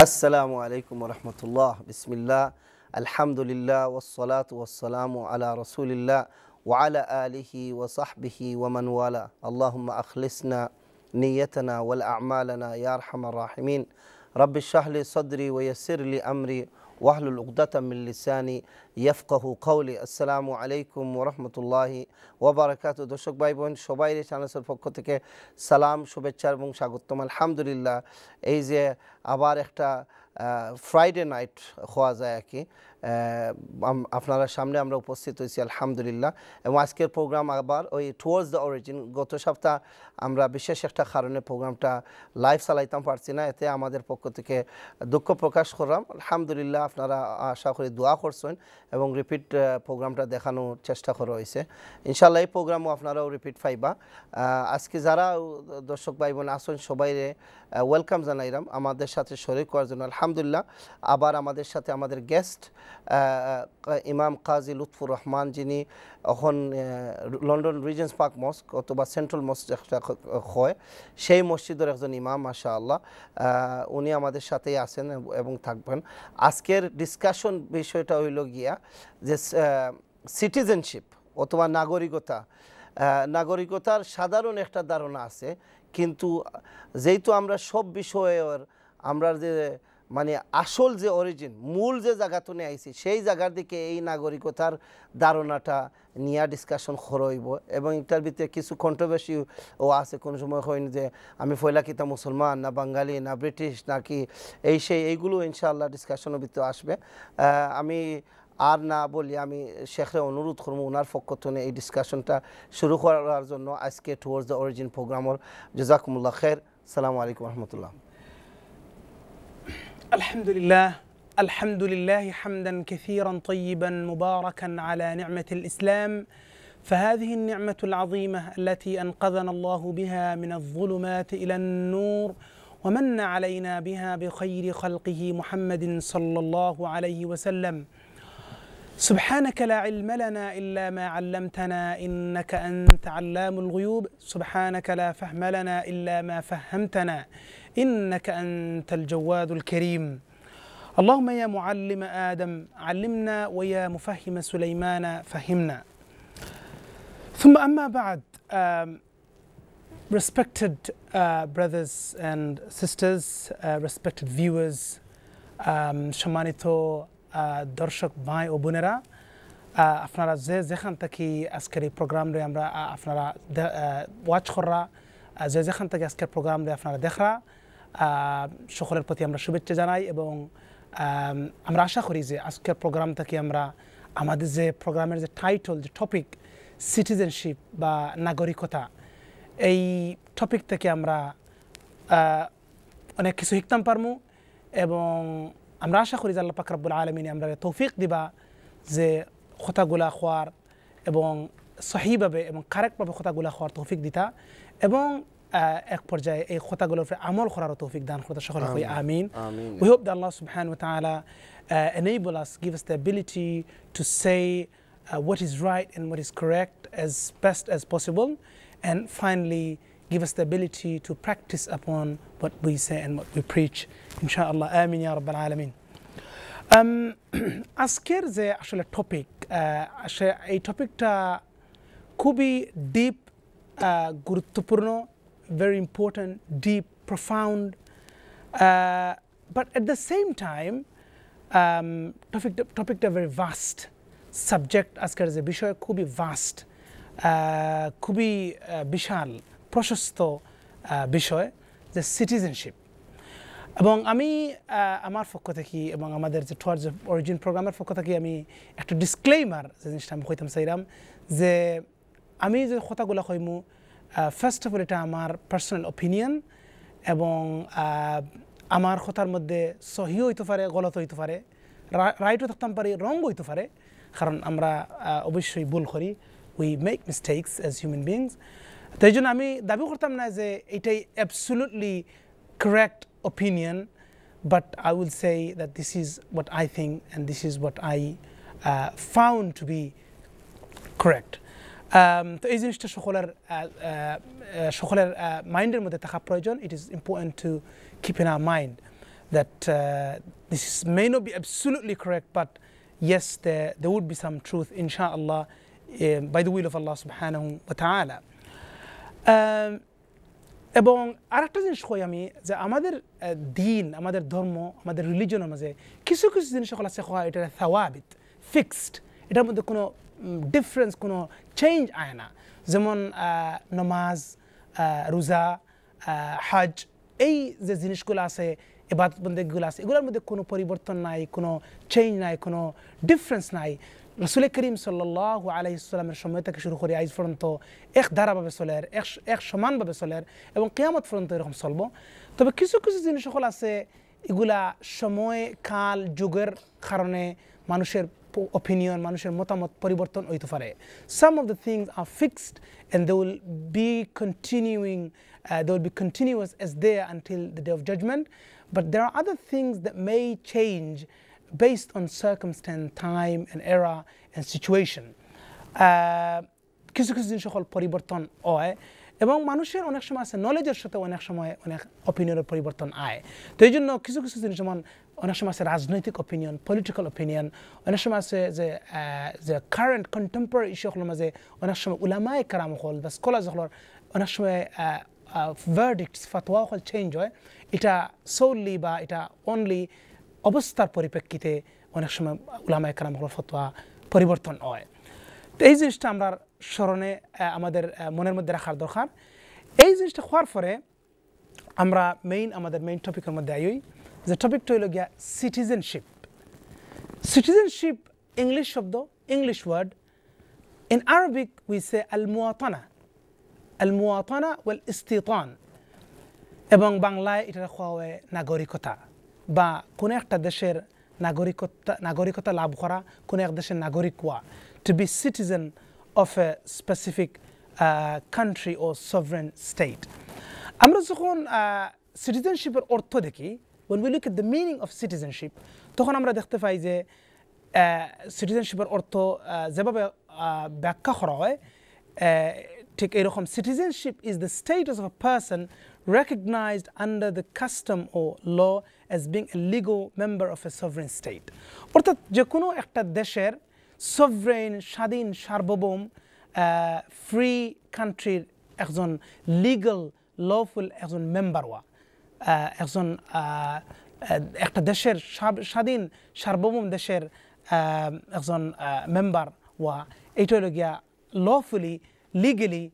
السلام عليكم ورحمة الله بسم الله الحمد لله والصلاة والسلام على رسول الله وعلى آله وصحبه ومن والاه اللهم أخلصنا نيتنا والأعمالنا يا أرحم الراحمين رب اشرح لي صدري ويسر لي أمري واحلل عقدة من لساني يفقه قولي السلام عليكم ورحمة الله وبركاته دوشك باي بون شبايد شانسر فكتك سلام شبتشار بون شاكتم الحمد لله ايزي عبار اختا فرايدي نايت خوازا اكي আপনারা সামনে আমরা উপস্থিত হয়েছি আলহামদুলিল্লাহ এবং আজকের প্রোগ্রাম আবার ওই টুয়ার্ডস দ্য অরিজিন গত সপ্তাহ আমরা বিশেষ একটা কারণে প্রোগ্রামটা লাইভ চালাইতাম পারছি না এতে আমাদের পক্ষ থেকে দুঃখ প্রকাশ করলাম আলহামদুলিল্লাহ আপনারা আশা করি দোয়া করছেন এবং রিপিট প্রোগ্রামটা দেখানোর চেষ্টা করা হয়েছে ইনশাল্লাহ এই প্রোগ্রামও আপনারাও রিপিট পাইবা আজকে যারা দর্শক ভাই বোন আসুন সবাই ওয়েলকাম জানাইলাম আমাদের সাথে শরীর করার জন্য আলহামদুলিল্লাহ আবার আমাদের সাথে আমাদের গেস্ট ইমাম কাজী লুৎফুর রহমান যিনি এখন লন্ডন রিজেন্স পার্ক মস্ক অথবা সেন্ট্রাল মস্ক হয় সেই মসজিদের একজন ইমাম আশা আল্লাহ উনি আমাদের সাথেই আছেন এবং থাকবেন আজকের ডিসকাশন বিষয়টা হইল গিয়া যে সিটিজেনশিপ অথবা নাগরিকতা নাগরিকতার সাধারণ একটা ধারণা আছে কিন্তু যেহেতু আমরা সব বিষয়ের আমরা যে মানে আসল যে অরিজিন মূল যে জায়গাতে নিয়ে আইছি সেই জায়গার দিকে এই নাগরিকতার ধারণাটা নিয়ে ডিসকাশন হরইব এবং এটার ভিতরে কিছু কন্ট্রোভার্সি ও আছে কোন সময় হয়নি যে আমি ফয়লা কিতা মুসলমান না বাঙালি না ব্রিটিশ নাকি এই সেই এইগুলো ইনশাআল্লাহ ডিসকাশনের ভিতরে আসবে আমি আর না বলি আমি শেখরে অনুরোধ করবো ওনার পক্ষতনে এই ডিসকাশনটা শুরু করার জন্য আজকে টুয়ার্ডস দ্য অরিজিন প্রোগ্রামর জজাকুমুল্লাহ খের সালামু আলাইকুম রহমতুল্লাহ الحمد لله الحمد لله حمدا كثيرا طيبا مباركا على نعمه الاسلام فهذه النعمه العظيمه التي انقذنا الله بها من الظلمات الى النور ومن علينا بها بخير خلقه محمد صلى الله عليه وسلم سبحانك لا علم لنا إلا ما علمتنا إنك أنت علام الغيوب سبحانك لا فهم لنا إلا ما فهمتنا إنك أنت الجواد الكريم اللهم يا معلم آدم علمنا ويا مفهم سليمان فهمنا ثم أما بعد um, respected uh, brothers and sisters uh, respected viewers um, Shamanito দর্শক ভাই ও বোনেরা আপনারা যে যেখান থেকে আজকের এই প্রোগ্রামরে আমরা আপনারা ওয়াচ করা যে যেখান থেকে আজকের প্রোগ্রামরে আপনারা দেখরা সকলের প্রতি আমরা শুভেচ্ছা জানাই এবং আমরা আশা করি যে আজকের প্রোগ্রাম থেকে আমরা আমাদের যে প্রোগ্রামের যে টাইটল যে টপিক সিটিজেনশিপ বা নাগরিকতা এই টপিক থেকে আমরা অনেক কিছু শিখতাম পারমু এবং আমরা আশা করি যে আল্লাহ পাকরাবুল আলমিনী আমরা তৌফিক দিবা যে খোতাগুলা খোয়ার এবং সহিভাবে এবং কারেক্টভাবে খোতাগুলা খোয়ার তৌফিক দিতা এবং এক পর্যায়ে এই খোতাগুলোর উপরে আমল করার তৌফিক দান করতে সকল হই আমিন উই হোপ দ্য আল্লাহ সুবহান ওয়া তাআলা enable us give us the ability to say uh, what is right and what is correct as best as possible and finally give us the ability to practice upon what we say and what we preach ইনশা আল্লাহ আমিন ইয়ারব্বাল আলমিন আজকের যে আসলে topic সে এই টপিকটা খুবই deep গুরুত্বপূর্ণ very important deep profound but at the same time টপিকটা টপিকটা ভেরি ভাস্ট সাবজেক্ট আজকের যে বিষয় খুবই ভাস্ট খুবই বিশাল প্রশস্ত বিষয় যে সিটিজেনশিপ এবং আমি আমার পক্ষ থেকে এবং আমাদের যে টুয়ার্স অরিজিন প্রোগ্রামের পক্ষ থেকে আমি একটা ডিসক্লেইমার যে জিনিসটা আমি কইতাম চাইলাম যে আমি যে কথাগুলো কইমু ফার্স্ট অফ অল এটা আমার পার্সোনাল অপিনিয়ন এবং আমার কথার মধ্যে সহিও হইতে পারে গলত হইতে পারে রাইটও থাকতাম পারি রং হইতে পারে কারণ আমরা অবশ্যই ভুল করি we make mistakes as human beings তাই জন্য আমি দাবি করতাম না যে এটাই absolutely correct opinion, but I will say that this is what I think and this is what I uh, found to be correct. তো এই জিনিসটা সকলের সকলের মাইন্ডের মধ্যে থাকা প্রয়োজন it is important to keep in our mind that this is may not be absolutely correct but yes they they would be some truth ইনশা আল্লাহ বাই দ্য উইল অফ আল্লাহ সুবহানাহু ওয়া তাআলা এবং আরেকটা জিনিস কই আমি যে আমাদের দিন আমাদের ধর্ম আমাদের রিলিজনের মাঝে কিছু কিছু জিনিস সকল আছে কয় এটা থাওয়াবিত ফিক্সড এটার মধ্যে কোনো ডিফারেন্স কোনো চেঞ্জ আয় না যেমন নমাজ রোজা হজ এই যে জিনিসগুলো আছে এবাদতবন্দিগুলো আছে এগুলোর মধ্যে কোনো পরিবর্তন নাই কোনো চেঞ্জ নাই কোনো ডিফারেন্স নাই রসুল করিম সাল্লাহ আলহিসামের সময় থেকে শুরু করে আজ পর্যন্ত এক ধারাভাবে চলে এক এক সমানভাবে চলে এবং কেয়ামত পর্যন্ত এরকম চলব তবে কিছু কিছু জিনিস সকল আছে এগুলা সময় কাল যুগের কারণে মানুষের অপিনিয়ন মানুষের মতামত পরিবর্তন হইতে পারে some of the things are fixed and they will be continuing they will be continuous as they until the day of judgement but there are other things the may change based on circumstance, time, and era and situation. Uh, কিছু কিছু জিনিস সকল পরিবর্তন হয় এবং মানুষের অনেক সময় আছে নলেজের সাথে অনেক সময় অনেক অপিনিয়নের পরিবর্তন আয় তো এই জন্য কিছু কিছু জিনিস যেমন অনেক সময় আছে রাজনৈতিক অপিনিয়ন পলিটিক্যাল অপিনিয়ন অনেক সময় আছে যে যে কারেন্ট কন্টেম্পোরারি ইস্যুসকলের মাঝে অনেক সময় উলামায় কারাম হল বা স্কলার অনেক সময় ভার্ডিক্টস ফাতোয়া হল চেঞ্জ হয় এটা সোললি বা এটা অনলি অবস্থার পরিপ্রেক্ষিতে অনেক সময় উলামা একরাম হল ফতোয়া পরিবর্তন হয় তো এই জিনিসটা আমরা স্মরণে আমাদের মনের মধ্যে রাখার দরকার এই জিনিসটা হওয়ার পরে আমরা মেইন আমাদের মেইন টপিকের মধ্যে আইই যে টপিকটা হইল গিয়া সিটিজেনশিপ সিটিজেনশিপ ইংলিশ শব্দ English word in Arabic we say আল মুয়াতানা আল মুয়াতানা ওয়েল ইস্তিতান এবং বাংলায় এটা হওয়া হয় নাগরিকতা বা কোনো একটা দেশের নাগরিকতা নাগরিকতা লাভ করা কোনো এক দেশের নাগরিক হওয়া to be citizen of a specific country ও সভরেন স্টেট আমরা যখন সিটিজেনশিপের অর্থ দেখি when we look at meaning of citizenship তখন আমরা দেখতে পাই যে সিটিজেনশিপের অর্থ যেভাবে ব্যাখ্যা করা হয় ঠিক এরকম citizenship is the status of a person recognized under the custom or law as being a legal member of a sovereign state অর্থাৎ যে কোনো একটা দেশের সভরেন স্বাধীন সার্বভৌম ফ্রি কান্ট্রির একজন লিগাল লফুল একজন মেম্বার হওয়া একজন একটা দেশের স্বাধীন সার্বভৌম দেশের একজন মেম্বার হওয়া এইটা হলো গিয়া লফুলি লিগেলি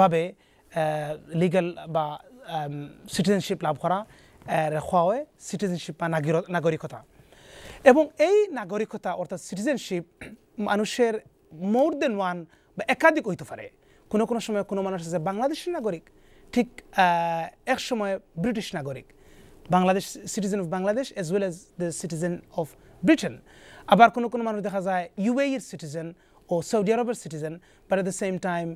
ভাবে লিগেল বা সিটিজেনশিপ লাভ করা খোয়া সিটিজেনশিপ বা নাগরিকতা এবং এই নাগরিকতা অর্থাৎ সিটিজেনশিপ মানুষের মোর দেন ওয়ান বা একাধিক হইতে পারে কোনো কোনো সময় কোনো মানুষ আছে বাংলাদেশের নাগরিক ঠিক এক সময় ব্রিটিশ নাগরিক Bangladesh citizen of Bangladesh as well as the citizen of Britain আবার কোনো কোনো মানুষ দেখা যায় ইউএইয়ের e সিটিজেন ও সৌদি আরবের citizen but at the same time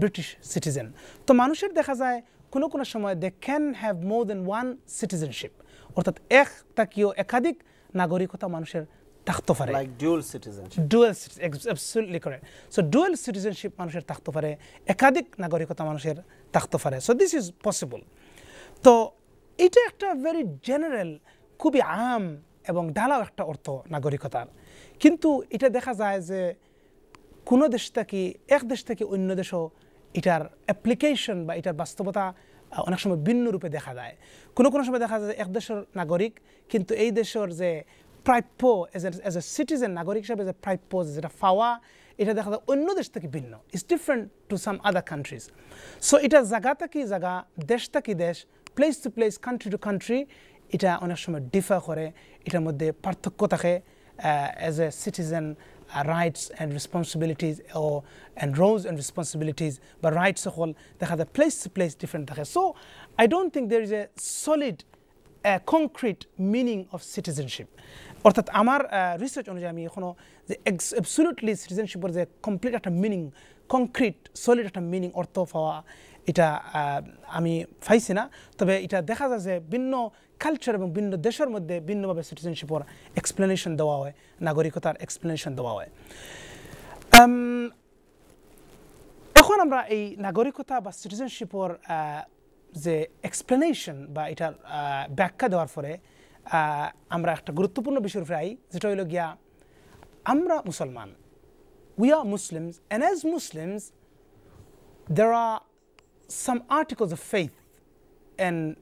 British citizen তো মানুষের দেখা যায় কোনো কোনো সময় they can have more than one citizenship অর্থাৎ এক তাকিও একাধিক নাগরিকতা মানুষের থাকতে পারে like dual citizenship dual so dual citizenship মানুষের থাকতে পারে একাধিক নাগরিকতা মানুষের থাকতে পারে সো দিস ইজ পসিবল তো এটা একটা ভেরি জেনারেল খুবই আম এবং ঢালাও একটা অর্থ নাগরিকতার কিন্তু এটা দেখা যায় যে কোনো দেশ থেকে এক দেশ থেকে অন্য দেশও এটার অ্যাপ্লিকেশন বা এটার বাস্তবতা অনেক সময় ভিন্ন রূপে দেখা যায় কোনো কোনো সময় দেখা যায় এক দেশের নাগরিক কিন্তু এই দেশের যে প্রাপ্য এজ এজ এ সিটিজেন নাগরিক হিসাবে যে প্রাপ্য যেটা পাওয়া এটা দেখা যায় অন্য দেশ থেকে ভিন্ন it's different to some other countries so এটা জায়গাটা কি জায়গা দেশটা কি দেশ place to place country to country এটা অনেক সময় ডিফার করে এটার মধ্যে পার্থক্য থাকে as a citizen Uh, rights and responsibilities or and roles and responsibilities, but rights all they have a place to place different. So I don't think there is a solid concrete meaning of citizenship. that আমার research on আমি এখনও যে absolutely citizenship, যে complete complete meaning. Concrete solid একটা meaning অর্থ পাওয়া এটা আমি পাইছি না তবে এটা দেখা যায় যে ভিন্ন কালচার এবং ভিন্ন দেশের মধ্যে ভিন্নভাবে সিটিজেনশিপের এক্সপ্লেনেশন দেওয়া হয় নাগরিকতার এক্সপ্লেনেশন দেওয়া হয় এখন আমরা এই নাগরিকতা বা সিটিজেনশিপের যে এক্সপ্লেনেশন বা এটার ব্যাখ্যা দেওয়ার পরে আমরা একটা গুরুত্বপূর্ণ বিষয় ফ্রাই যেটা হইল গিয়া আমরা মুসলমান we are Muslims, and as Muslims, there are some articles of faith, and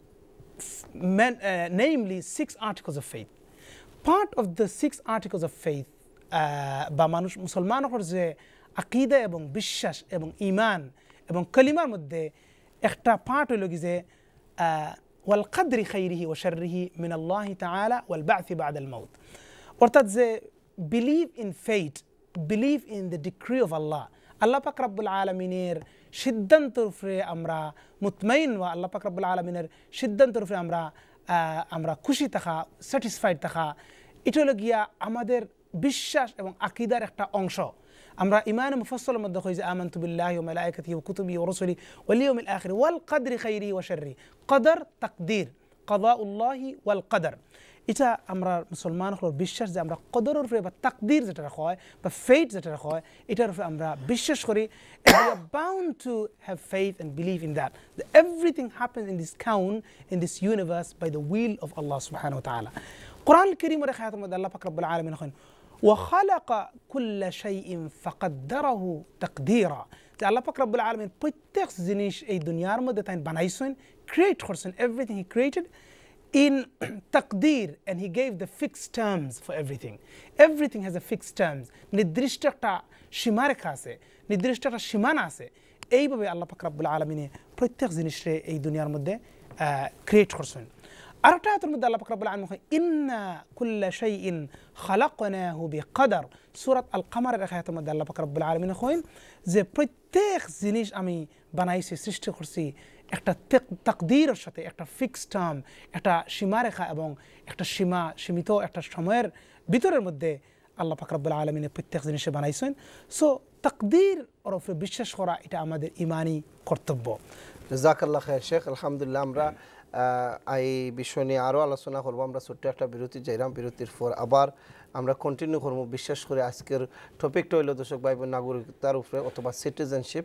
men, uh, namely six articles of faith. Part of the six articles of faith by মানুষ মুসলমানর যে আকিদা এবং বিশ্বাস এবং ইমান এবং কলিমার মধ্যে একটা পার্ট হইল কি যে ওয়াল কাদরি খাইরিহি ও শর্রিহি মিনাল্লাহি তালা ওয়াল বাথি বাদ আল মাউত অর্থাৎ যে believe in fate believe in the decree of Allah الله پاک رب العالمینیر شدن طرفে আমরা মুতমাইন ওয়া আল্লাহ পাক রব্বুল আলামিনের সিদ্ধান তরফে আমরা আমরা খুশি থাকা স্যাটিসফাইড থাকা এটা হলো গিয়া আমাদের বিশ্বাস এবং আকিদার একটা অংশ আমরা ইমান মুফসল মধ্যে হই যে আমান তুবিল্লাহি ওয়া মালাইকাতিহি ওয়া কুতুবিহি ওয়া রাসূলি ওয়াল ইয়াউমিল আখির ওয়াল কদরি খাইরিহি ওয়া শাররি কদর তাকদীর কদাউল্লাহি ওয়াল কদর এটা আমরা মুসলমান হলোর বিশ্বাস যে আমরা কদরের উপরে বা তাকদির যেটা হয় বা ফেইথ যেটা হয় এটার উপরে আমরা বিশ্বাস করি we are bound to have faith and believe in that. that everything happens in this কাউন in this universe by the will of Allah subhanahu wa ta'ala. কোরআন করিমের খায়াতের মধ্যে আল্লাহ ফাকরাবুল আলমিন হন وخلق كل شيء فقدره تقديرا যে আল্লাহ পাক রাব্বুল আলামিন প্রত্যেক জিনিস এই দুনিয়ার মধ্যে তাই বানাইছেন ক্রিয়েট করছেন everything he created in taqdeer and he gave the fixed terms for everything everything has a fixed terms নির্দিষ্ট একটা সীমারেখা আছে নির্দিষ্ট একটা সীমানা আছে এইভাবে আল্লাহ পাক রাব্বুল আলামিনে ei duniyar moddhe create korchen create ta আর moddhe allah pak rabbul alamin inna kull shay'in khalaqnahu bi qadar surat al qamar কমারের আয়াতের moddhe allah pak rabbul alamin khoin je prottek jinish ami banaisi srishti korchi একটা তাকদিরের সাথে একটা fixed term একটা সীমারেখা এবং একটা সীমা সীমিত একটা সময়ের ভিতরের মধ্যে আল্লাহ ফাকরাবুল্লা আলমিনে প্রত্যেক জিনিসে বানাইছেন সো তাকদির ওরফে বিশ্বাস করা এটা আমাদের ইমানই কর্তব্য জাকাল্লা খায় শেখ আলহামদুলিল্লাহ আমরা এই বিষয় নিয়ে আরও আলোচনা করবো আমরা ছোট্ট একটা বিরতি যাইলাম বিরতির পর আবার আমরা কন্টিনিউ করবো বিশেষ করে আজকের টপিকটা হইল দর্শক ভাই নাগরিকতার উপরে অথবা citizenship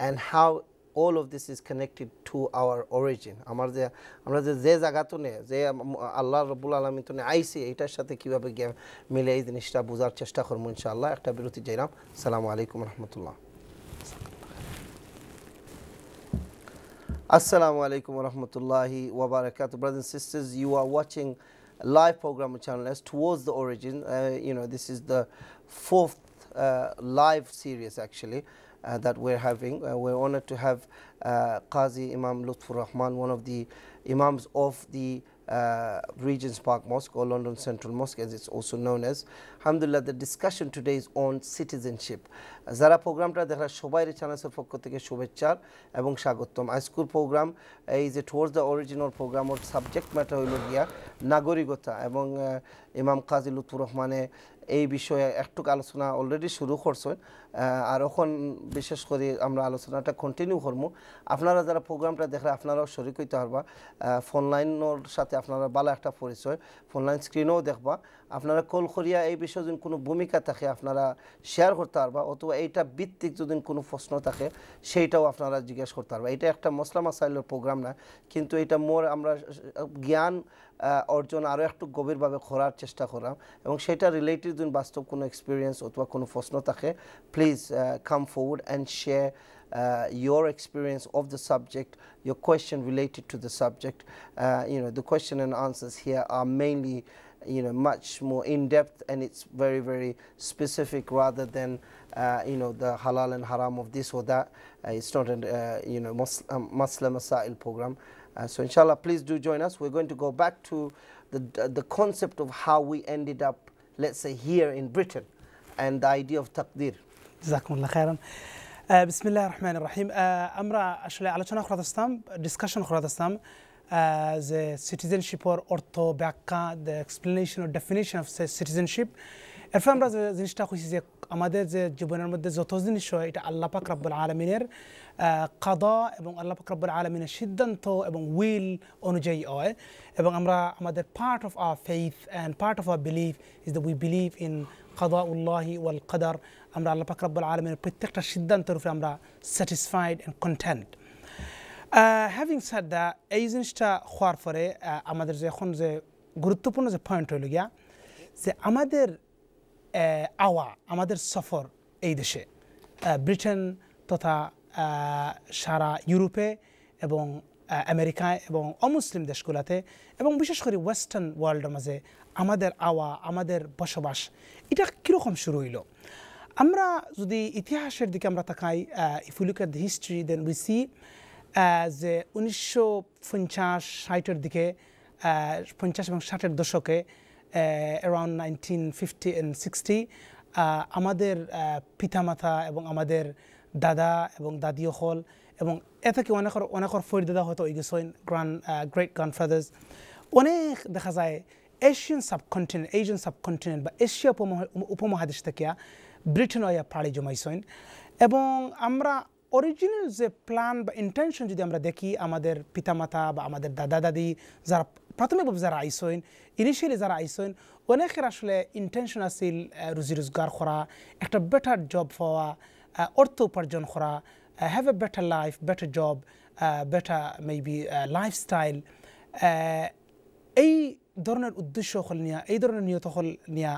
and how all of this is connected to our origin Amar যে আমরা যে যে জায়গাতনে যে আল্লাহ Allah আলমিতনে Alamin এটার সাথে কীভাবে মিলে এই জিনিসটা বোঝার চেষ্টা করবো ইনশাআল্লাহ একটা বিরতি যাইলাম সালামু আলাইকুম রহমতুল্লাহ Assalamu alaikum wa rahmatullahi wa barakatuh. Brothers and sisters, you are watching live program channel as Towards the Origin. Uh, you know, this is the fourth uh, live series actually. uh, that we're having. Uh, we're honored to have uh, Qazi Imam Lutfur Rahman, one of the imams of the uh, Regent's Park Mosque or London Central Mosque as it's also known as. Alhamdulillah, the discussion today is on citizenship. Zara program যারা প্রোগ্রামটা দেখার সবাইরে চ্যানেলসের পক্ষ থেকে শুভেচ্ছার এবং স্বাগতম আইস্কুল program এই যে টুয়ার্ডস দ্য অরিজিনাল প্রোগ্রাম ওর সাবজেক্ট ম্যাটার হইল গিয়া নাগরিকতা এবং ইমাম কাজী লুৎফুর রহমানে এই বিষয়ে একটু আলোচনা already shuru করছেন আর এখন বিশেষ করে আমরা আলোচনাটা কন্টিনিউ করবো আপনারা যারা প্রোগ্রামটা দেখলে আপনারাও শরিক হইতে পারবা ফোনলাইনের সাথে আপনারা ভালো একটা পরিচয় ফোনলাইন স্ক্রিনেও দেখবা আপনারা কল করিয়া এই বিষয়ে যদি কোনো ভূমিকা থাকে আপনারা শেয়ার করতে পারবা অথবা এইটা ভিত্তিক যদি কোনো প্রশ্ন থাকে সেইটাও আপনারা জিজ্ঞেস করতে পারবা এটা একটা মশলা মাসাইলের প্রোগ্রাম না কিন্তু এটা মোর আমরা জ্ঞান অর্জন আরও একটু গভীরভাবে করার চেষ্টা করলাম এবং সেটা রিলেটেড যদি বাস্তব কোনো এক্সপিরিয়েন্স অথবা কোনো প্রশ্ন থাকে please please uh, come forward and share uh, your experience of the subject, your question related to the subject. Uh, you know, the question and answers here are mainly, you know, much more in-depth and it's very, very specific rather than, uh, you know, the halal and haram of this or that. Uh, it's not a, uh, you know, Muslim, um, Muslim Masail program. so inshallah, please do join us. We're going to go back to the, the concept of how we ended up, let's say, here in Britain and the idea of takdir. جزاكم الله خيرا بسم الله الرحمن الرحيم امرا اشله على چنا خرادستم ديسكشن خرادستم as a citizenship or ortho ব্যাখ্যা the explanation or definition of citizenship এরপর আমরা যে জিনিসটা কইছি যে আমাদের যে জীবনের মধ্যে যত জিনিস হয় এটা আল্লাহ পাক রব্বুল আলমিনের কাদা এবং আল্লাহ পাক রব্বুল আলমিনের সিদ্ধান্ত এবং উইল অনুযায়ী হয় এবং আমরা আমাদের part of our faith and part of our believe is the we believe in কাদা উল্লাহি ওয়াল কাদার আমরা আল্লাহ পাকরাবুল আলমের প্রত্যেকটা সিদ্ধান্ত রূপে আমরা satisfied and content having sir the এই জিনিসটা হওয়ার পরে uh, আমাদের যে এখন যে গুরুত্বপূর্ণ যে পয়েন্ট হইল গিয়া যে আমাদের uh, আওয়া আমাদের সফর এই দেশে uh, ব্রিটেন তথা সারা ইউরোপে এবং আমেরিকায় এবং অমুসলিম দেশগুলোতে এবং বিশেষ করে ওয়েস্টার্ন ওয়ার্ল্ডের মাঝে আমাদের আওয়া আমাদের বসবাস এটা কীরকম শুরু হইল আমরা যদি ইতিহাসের দিকে আমরা তাকাই if look the history then we see যে উনিশশো পঞ্চাশ ষাটের দিকে পঞ্চাশ এবং ষাটের দশকে around nineteen fifty and sixty আমাদের পিতামাতা এবং আমাদের দাদা এবং দাদিও হল এবং এ থেকে অনেকর অনেকর ফৈর দাদা হয়তো ইগেসইন গ্রান্ড গ্রেট গ্রান্ডফাদার্স অনেক দেখা যায় এশিয়ান সাবকন্টিনেন্ট এশিয়ান সাবকন্টিনেন্ট বা এশিয়া উপমহাদেশ থেকে ব্রিটেনয়া পাড়ি জমাইছেন এবং আমরা অরিজিনাল যে প্ল্যান বা ইন্টেনশন যদি আমরা দেখি আমাদের পিতামাতা বা আমাদের দাদা দাদি যারা প্রাথমিকভাবে যারা আইসেন ইনিশিয়ালি যারা আইসেন অনেকের আসলে ইন্টেনশন আছিল রুজি রোজগার করা একটা বেটার জব পাওয়া অর্থ উপার্জন করা have a better life better job better maybe lifestyle এই ধরনের উদ্দেশ্য হল নিয়া এই ধরনের নিয়ত হল নিয়া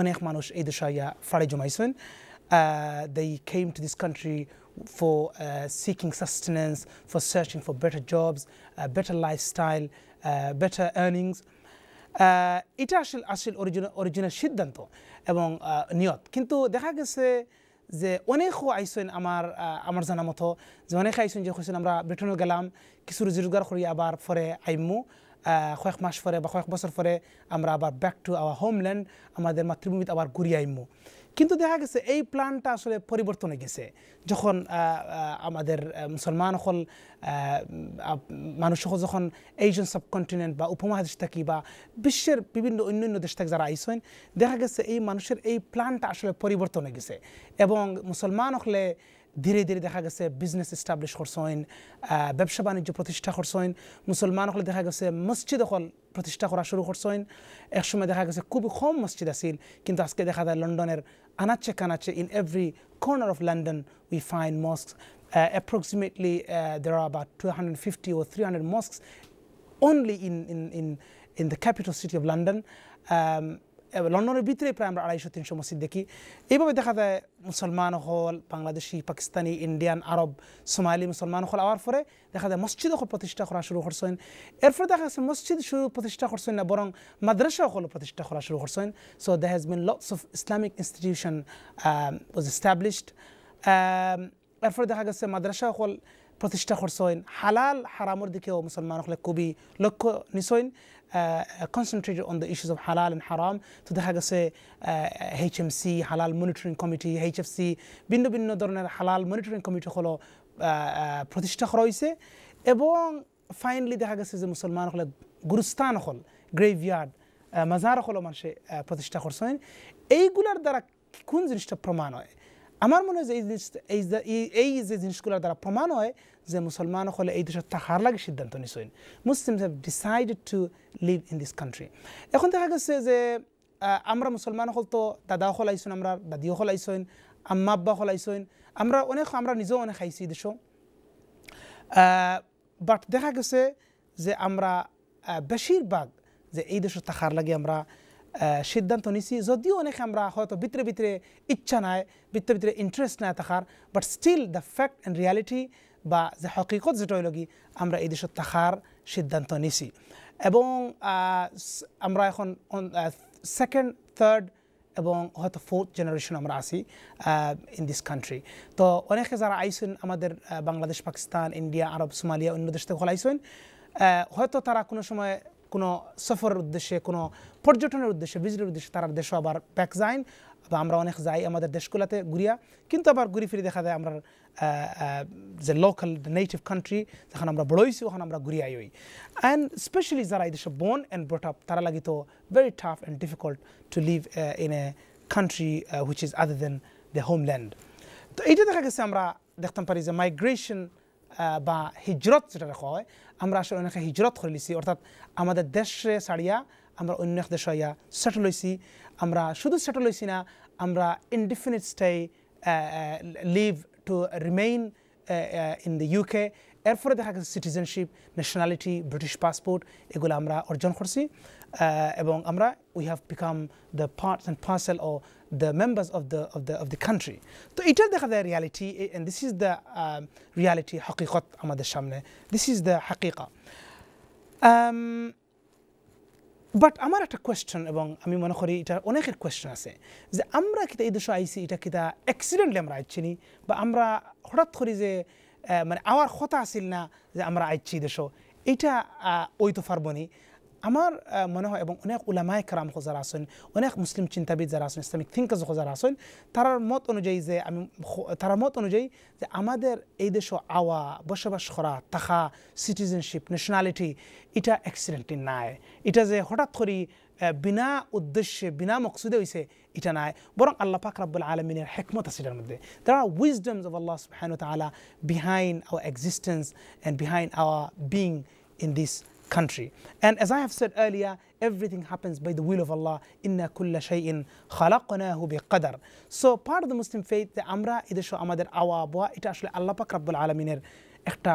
অনেক মানুষ এই দেশে আইয়া ফাড়ে জমাইছেন they came to this country for seeking seeking for searching for better jobs better uh, better lifestyle, uh, better earnings. Uh, এটা আসলে আসলে অরিজিনাল সিদ্ধান্ত এবং নিয়ত কিন্তু দেখা গেছে যে অনেকও আইসেন আমার আমার জানা মতো যে অনেক আইসেন যে কইছেন আমরা ব্রিটেনও গেলাম কিছু রোজগার করি আবার পরে আইমু কয়েক মাস পরে বা কয়েক বছর পরে আমরা আবার ব্যাক টু আওয়ার হোমল্যান্ড আমাদের মাতৃভূমিতে আবার ঘুরিয়ে আইমু কিন্তু দেখা গেছে এই প্ল্যানটা আসলে পরিবর্তন হয়ে গেছে যখন আমাদের মুসলমান সকল যখন এইজন সাবকন্টিনেন্ট বা উপমহাদেশ থাকি বা বিশ্বের বিভিন্ন অন্যান্য দেশ থেকে যারা আইসেন দেখা গেছে এই মানুষের এই প্ল্যানটা আসলে পরিবর্তন হয়ে গেছে এবং মুসলমান হলে ধীরে ধীরে দেখা গেছে বিজনেস এস্টাবলিশ করছেন ব্যবসা বাণিজ্য প্রতিষ্ঠা করছেন মুসলমান হলে দেখা গেছে মসজিদ হল প্রতিষ্ঠা করা শুরু করছেন একসময় দেখা গেছে খুব কম মসজিদ আছিল কিন্তু আজকে দেখা যায় লন্ডনের আনাচ্ছে কানাচ্ছে in every corner of London we find mosque approximately there are আবার two hundred fifty or three hundred mosque only in in in in the capital city of London লন্ডনের ভিতরে প্রায় আমরা আড়াইশো তিনশো মসজিদ দেখি এইভাবে দেখা যায় মুসলমান হল বাংলাদেশি পাকিস্তানি ইন্ডিয়ান আরব সোমালি মুসলমান হল আওয়ার পরে দেখা যায় মসজিদ হল প্রতিষ্ঠা করা শুরু করছেন এরপরে দেখা যাচ্ছে মসজিদ শুরু প্রতিষ্ঠা করছেন না বরং মাদ্রাসা হল প্রতিষ্ঠা করা শুরু করছেন so the has been lots of Islamic institution was established এরপরে দেখা গেছে মাদ্রাসা হল প্রতিষ্ঠা করছেন হালাল হারামর দিকেও মুসলমান হলে খুবই লক্ষ্য নিছেন Uh, uh, concentrated on the issues of halal and haram তো দেখা গেছে এইচএমসি হালাল মনিটরিং কমিটি এইচএফসি ভিন্ন ভিন্ন ধরনের হালাল মনিটরিং কমিটি হলো প্রতিষ্ঠা করা হয়েছে এবং ফাইনালি দেখা গেছে যে মুসলমান হলে গুরুস্থান হল গ্রেভিয়ার্ড মাজার হলো মানুষে প্রতিষ্ঠা করছেন এইগুলার দ্বারা কোন জিনিসটা প্রমাণ হয় আমার মনে হয় যে এই জিনিস এই যে জিনিসগুলোর দ্বারা প্রমাণ হয় যে মুছলমানসকলে এই দেশত থাকার লাগে সিদ্ধান্ত নিছেন Muslim have decided to live in this country এখন দেখা গেছে যে আমরা মুসলমানসকল তো দাদাসকল আইসন আমরা দাদিসকল আইসন আম্মা আব্বাসকল আইসন আমরা অনেক আমরা নিজেও অনেক খাইছি দেশ বাট দেখা গেছে যে আমরা বেশিরভাগ যে এই দেশে থাকার লাগে আমরা সিদ্ধান্ত নিছি যদিও অনেক আমরা হয়তো ভিতরে ভিতরে ইচ্ছা নাই ভিতরে ভিতরে ইন্টারেস্ট নাই থাকার but still the fact and reality বা যে হকিকত যেটা হইল কি আমরা এই দেশের থাকার সিদ্ধান্ত নিছি এবং আমরা এখন সেকেন্ড থার্ড এবং হয়তো ফোর্থ জেনারেশন আমরা আছি ইন দিস কান্ট্রি তো অনেকে যারা আইসেন আমাদের বাংলাদেশ পাকিস্তান ইন্ডিয়া আরব সোমালিয়া অন্য দেশ থেকে হলাইছেন হয়তো তারা কোনো সময় কোনো সফরের উদ্দেশ্যে কোনো পর্যটনের উদ্দেশ্যে ভিজিটের উদ্দেশ্যে তারা দেশ আবার ব্যাক যায় বা আমরা অনেক যাই আমাদের দেশগুলোতে ঘুরিয়া কিন্তু আবার ঘুরি ফিরে দেখা যায় আমরা যে লোকাল নেটিভ কান্ট্রি যখন আমরা বড় হয়েছি ওখানে আমরা ঘুরিয়াই হই অ্যান্ড স্পেশালি যারা এদেশে বোন অ্যান্ড ব্রট আপ তারা লাগিত very tough and difficult to live in a country which is other than the homeland তো এইটা দেখা গেছে আমরা দেখতাম পারি যে মাইগ্রেশন বা হিজরত যেটা রাখা হয় আমরা আসলে অনেকে হিজরত করে লিছি অর্থাৎ আমাদের দেশে ছাড়িয়া আমরা অন্য এক দেশে সেটেল হয়েছি আমরা শুধু সেটেল হয়েছি না আমরা indefinite stay leave to remain in the UK এরপরে দেখা গেছে সিটিজেনশিপ ন্যাশনালিটি ব্রিটিশ পাসপোর্ট এগুলো আমরা অর্জন করছি uh, এবং আমরা we have become the parts and parcel of the members of the of the of the country তো এটা দেখা যায় reality and this is the reality হকিকত আমাদের সামনে দিস ইজ দ্য হাকিকা বাট আমার একটা কোয়েশ্চন এবং আমি মনে করি এটা অনেকের কোয়েশ্চন আছে যে আমরা কিতা এই দেশে আইসি এটা কিতা অ্যাক্সিডেন্টলি আমরা নি বা আমরা হঠাৎ করি যে মানে আমার কথা আসিল না যে আমরা আইছি দেশ এইটা ওই তো পারবনি আমার মনে হয় এবং অনেক উলামায় কারাম যারা আছেন অনেক মুসলিম চিন্তাবিদ যারা আছেন ইসলামিক থিঙ্কার্স যারা আছেন তারার মত অনুযায়ী যে আমি তারা মত অনুযায়ী যে আমাদের এই দেশ আওয়া বসবাস করা তাহা সিটিজেনশিপ ন্যাশনালিটি এটা অ্যাক্সিডেন্টলি নাই এটা যে হঠাৎ করি বিনা উদ্দেশ্যে বিনা মকসুদে হয়েছে এটা নাই বরং আল্লাহ পাক রাব্বুল আলমিনের হেকমত আছে এটার মধ্যে তারা উইজডমস অফ আল্লাহ সুহায়ন তালা behind our existence and behind our being in this country. And as I have said earlier, everything happens by the will of Allah. Inna kulla shayin khalaqnahu qadar. So part of the Muslim faith, the amra idisho amader awabwa, it actually Allah pak rabbul alaminir. একটা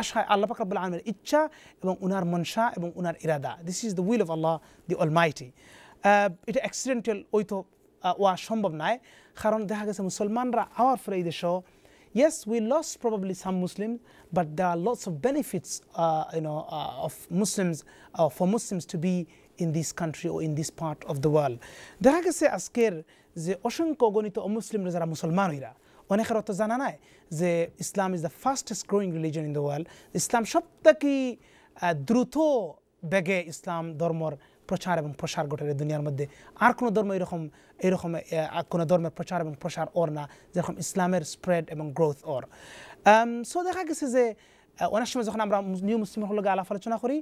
আশা আল্লাহ পাকাবুল আলমের ইচ্ছা এবং উনার মনসা এবং উনার ইরাদা this is the will of আল্লাহ দি অল মাইটি এটা অ্যাক্সিডেন্টাল ওই তো ওয়া সম্ভব নয় কারণ দেখা গেছে মুসলমানরা আওয়ার ফলে এই yes, we lost probably some Muslims, but there are lots of benefits, uh, you know, uh, of Muslims uh, for Muslims to be in this country or in this part of the world. There are say asker the oshonko a Muslim rezara Muslimanira. অনেকের অত জানা নাই যে Islam is the fastest growing religion in the world ইসলাম সব থেকে দ্রুত বেগে Islam dormor. প্রচার এবং প্রসার ঘটে দুনিয়ার মধ্যে আর কোনো ধর্ম এরকম এরকম কোনো ধর্মের প্রচার এবং প্রসার ওর না যেরকম ইসলামের স্প্রেড এবং গ্রোথ ওর সো দেখা গেছে যে অনেক সময় যখন আমরা নিউ মুসলিমের লগে আলাপ আলোচনা করি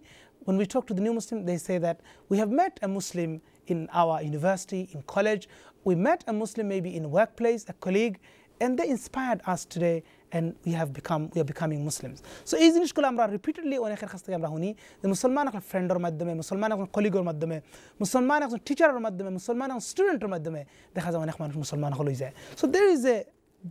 when we talk to the new Muslim, they say that we have met a Muslim in our university, in college, we met a Muslim maybe in workplace, a colleague, and they inspired us today and we have become we are becoming Muslims. So is in school repeatedly on ekhir khaste amra the Muslim man akon friend or madame, Muslim man akon colleague or madame, Muslim man akon teacher or madame, Muslim man akon student or madame. The khaza on ekhman Muslim man kholi zay. So there is a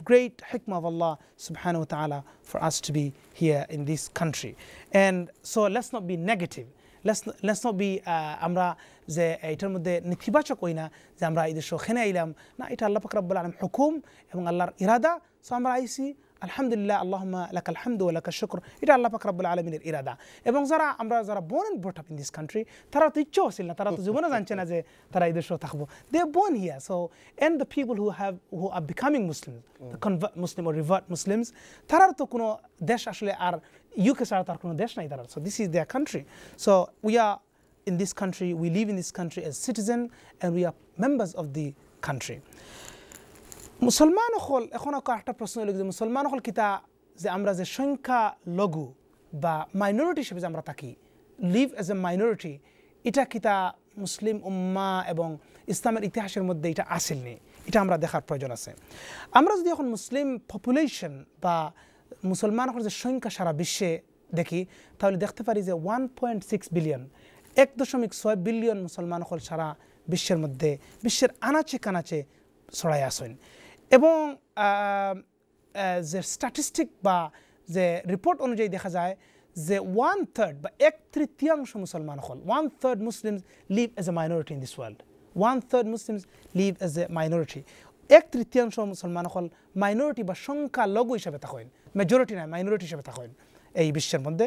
great hikmah of Allah subhanahu wa ta'ala for us to be here in this country. And so let's not be negative. Let's not, let's not be uh, amra যে এটার মধ্যে নেতিবাচক কই না যে আমরা এই দেশ খেনে এলাম না এটা আল্লাহ পাক রব্বুল আলম হুকুম এবং আল্লাহর ইরাদা সো আমরা আইসি الحمد لله اللهم لك الحمد ولك الشكر إذا الله পাক রব্বুল আলমিনের ইরাদা এবং যারা আমরা যারা born and brought up in this ترى তারা سيلنا ترى تزبونا زانشنا زي ترى إذا شو تخبو they তারা এই দেশেও থাকবো they born here so and the people who have who are becoming Muslim Muslim or revert Muslims তারার তো কোনো দেশ আসলে আর ইউকে ছাড়া তার কোনো দেশ নাই তারা so this is their country so we are in this country we live in this country as citizen and we মুসলমানসকল এখন আকৌ একটা প্রশ্ন লগ যে হল কিতা যে আমরা যে সংখ্যা লঘু বা মাইনরিটি হিসেবে যে আমরা থাকি লিভ এজ এ মাইনরিটি এটা কিতা মুসলিম উম্মা এবং ইসলামের ইতিহাসের মধ্যে এটা আসেল এটা আমরা দেখার প্রয়োজন আছে আমরা যদি এখন মুসলিম পপুলেশন বা হল যে সংখ্যা সারা বিশ্বে দেখি তাহলে দেখতে পারি যে ওয়ান পয়েন্ট সিক্স বিলিয়ন এক দশমিক ছয় বিলিয়ন মুসলমান হল সারা বিশ্বের মধ্যে বিশ্বের আনাচে কানাচে ছড়াই আসেন এবং যে স্ট্যাটিস্টিক বা যে রিপোর্ট অনুযায়ী দেখা যায় যে ওয়ান থার্ড বা এক তৃতীয়াংশ মুসলমান হল one third Muslim live as a minority in this world one third Muslim live as a minority এক তৃতীয়াংশ মুসলমান হল মাইনরিটি বা সংখ্যালঘু হিসাবে থাকেন মেজরিটি নাই মাইনরিটি হিসাবে থাকেন এই বিশ্বের মধ্যে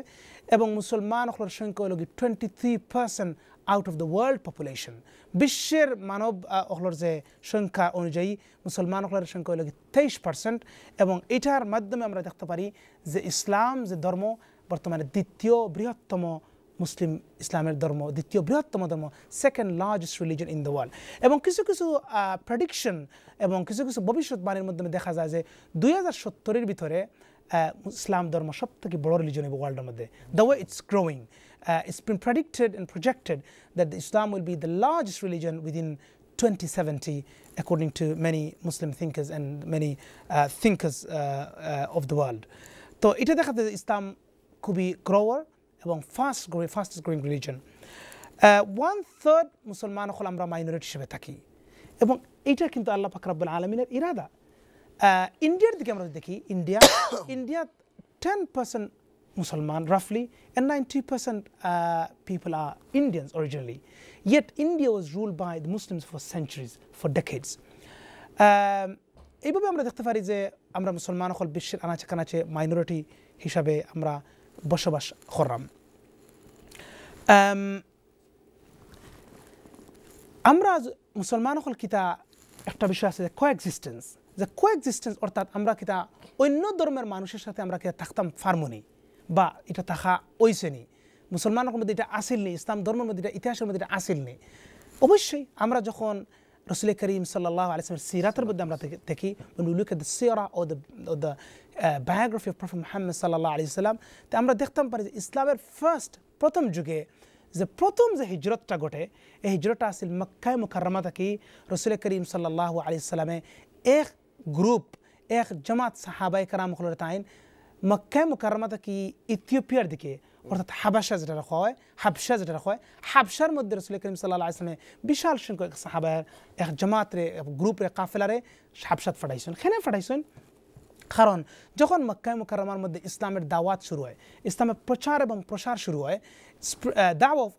এবং মুসলমান হলের সংখ্যা হল twenty three percent out of the world population বিশ্বের মানব অহলর যে সংখ্যা অনুযায়ী মুসলমান অহলের সংখ্যা হলো তেইশ পার্সেন্ট এবং এটার মাধ্যমে আমরা দেখতে পারি যে ইসলাম যে ধর্ম বর্তমানে দ্বিতীয় বৃহত্তম মুসলিম ইসলামের ধর্ম দ্বিতীয় বৃহত্তম ধর্ম second largest religion in the world এবং কিছু কিছু প্রেডিকশন এবং কিছু কিছু ভবিষ্যৎবাণীর মাধ্যমে দেখা যায় যে দুই হাজার সত্তরের ভিতরে ইসলাম ধর্ম সব থেকে বড় রিলিজন এই ওয়ার্ল্ডের মধ্যে the way it's growing Uh, it's been predicted and projected that Islam will be the largest religion within 2070, according to many Muslim thinkers and many uh, thinkers uh, of the world. So it is that Islam could be grower among fast growing, fastest growing religion. one third Muslim khol amra minority shabe taki. Ebang eita kintu Allah pak Rabbul Alamin er irada. India er dikhe amra India India 10% Muslim roughly, and 90% uh, people are Indians originally. Yet India was ruled by the Muslims for centuries, for decades. Um, এইভাবে আমরা দেখতে পারি যে আমরা মুসলমান হল বিশ্বের আনাচে কানাচে মাইনরিটি হিসাবে আমরা বসবাস করলাম um, আমরা মুসলমান হল কিতা একটা বিষয় আছে যে কো এক্সিস্টেন্স যে কো এক্সিস্টেন্স অর্থাৎ আমরা কিতা অন্য ধর্মের মানুষের সাথে আমরা কিতা থাকতাম ফার্মনি বা এটা তাহা নি মুসলমানের মধ্যে এটা আসিল নেই ইসলাম ধর্মের মধ্যে এটা ইতিহাসের মধ্যে এটা আসিল নেই অবশ্যই আমরা যখন রসুল করিম সাল্লাহ আলিয়ামের সিরাতের মধ্যে আমরা দেখি সিয়রা or the the biography of prophet Muhammad সাল্লাহ আলি সাল্লাম তো আমরা দেখতাম পারি যে ইসলামের ফার্স্ট প্রথম যুগে যে প্রথম যে হিজরতটা ঘটে এই হিজরতটা আসিল মক্কায় মুখারমা থাকি রসুল করিম সাল্লাহ আলি সাল্লামে এক গ্রুপ এক জামাত সাহাবাই কারাম হলের তাইন মক্কায় মোকারমা কি ইথিওপিয়ার দিকে অর্থাৎ হাবাসা যেটা রাখা হয় হাবসা যেটা রাখা হয় হাবসার মধ্যে রসুল করিম সাল্লাহ আসলামে বিশাল সংখ্যক সাহাবায় এক গ্রুপ রে কাফেলারে হাবসাত ফাটাইছেন খেনে ফাটাইছেন কারণ যখন মক্কায় মুকারমার মধ্যে ইসলামের দাওয়াত শুরু হয় ইসলামের প্রচার এবং প্রসার শুরু হয় দাও অফ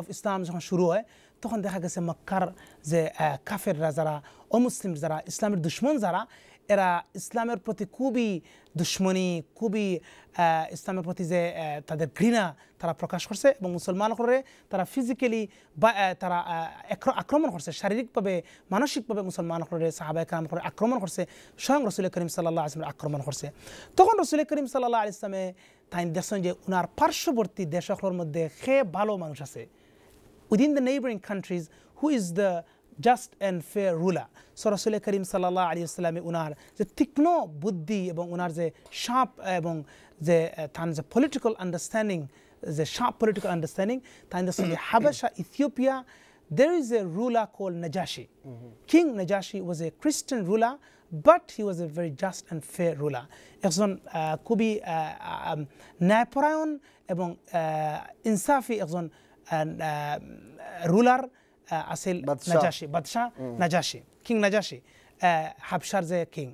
অফ ইসলাম যখন শুরু হয় তখন দেখা গেছে মক্কার যে কাফের যারা অমুসলিম যারা ইসলামের দুশ্মন যারা এরা ইসলামের প্রতি খুবই দুশ্মনী খুবই ইসলামের প্রতি যে তাদের ঘৃণা তারা প্রকাশ করছে এবং মুসলমান করে তারা ফিজিক্যালি বা তারা আক্রমণ করছে শারীরিকভাবে মানসিকভাবে মুসলমান করে সাহাবা একরাম করে আক্রমণ করছে স্বয়ং রসুল করিম সাল্লাহ আসলামের আক্রমণ করছে তখন রসুল করিম সাল্লাহ ইসলামে তাই দেখছেন যে ওনার পার্শ্ববর্তী দেশগুলোর মধ্যে সে ভালো মানুষ আছে within the neighbouring countries who is the just and fair ruler. So Rasul Karim sallallahu alayhi wa unar the tikno buddhi abong unar the sharp abong the uh, than the political understanding the sharp political understanding than the sunni Habasha Ethiopia there is a ruler called Najashi. Mm-hmm. King Najashi was a Christian ruler, but he was a very just and fair ruler. Ekzon uh, kubi uh, um, naporayon ebong insafi and um, ruler. আছিল নাজাসি বাদশাহ নাজাসি king নাজাসি হাবসার যে king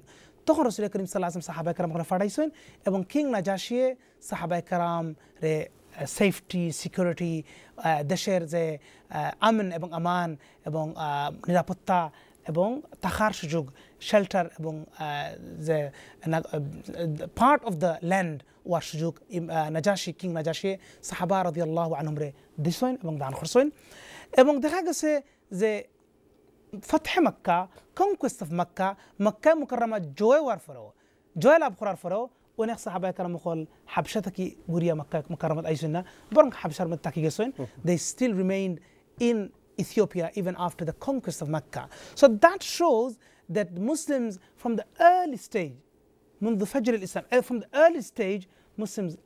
তখন রসুল করিম সাল্লাহ আসলাম সাহাবা একরামরা ফাটাইছেন এবং king নাজাসিয়ে সাহাবা কারাম রে সেফটি সিকিউরিটি দেশের যে আমন এবং আমান এবং নিরাপত্তা এবং থাকার সুযোগ শেল্টার এবং যে part of the land where সুযোগ নাজাসি কিং নাজাসি সাহাবা রদি আল্লাহ আনমরে দিছেন এবং দান করছেন এবং দেখা গেছে যে ফতহে Mecca conquest of Mecca Mecca মুকরমা জয় ওয়ার ফরেও জয় লাভ করার ফরেও অনেক সাহাবা একরাম কল হাবসা থাকি ঘুরিয়া মক্কা মুকরমাত আইসেন না বরং হাবসার মধ্যে থাকি গেছেন they still remained in Ethiopia even after the conquest of Mecca. So that shows that Muslims from the early stage, from the early stage, Muslims uh,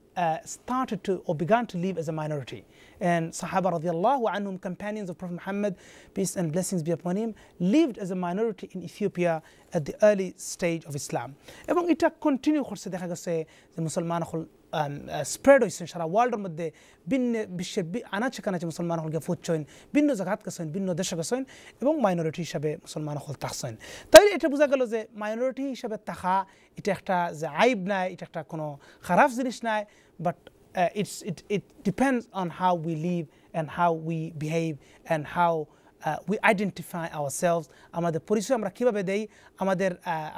started to or began to live as a minority. and Sahaba radiallahu anhum, companions of Prophet Muhammad, peace and blessings be upon him, lived as a minority in Ethiopia at the early stage of Islam. এবং এটা continue করছে দেখা গেছে যে মুসলমান হল spread হয়েছেন সারা ওয়ার্ল্ডের মধ্যে ভিন্ন বিশ্বের আনাচে কানাচে মুসলমান হলকে ফুটছেন ভিন্ন জায়গাত গেছেন ভিন্ন দেশে গেছেন এবং মাইনরিটি হিসাবে মুসলমান হল থাকছেন তাইলে এটা বোঝা গেল যে মাইনরিটি হিসাবে থাকা এটা একটা যে আইব নাই এটা একটা কোনো খারাপ জিনিস নাই but uh, it's, it, it depends on how we live and how we behave and how uh, we identify ourselves আমাদের পরিচয় আমরা কীভাবে দেই আমাদের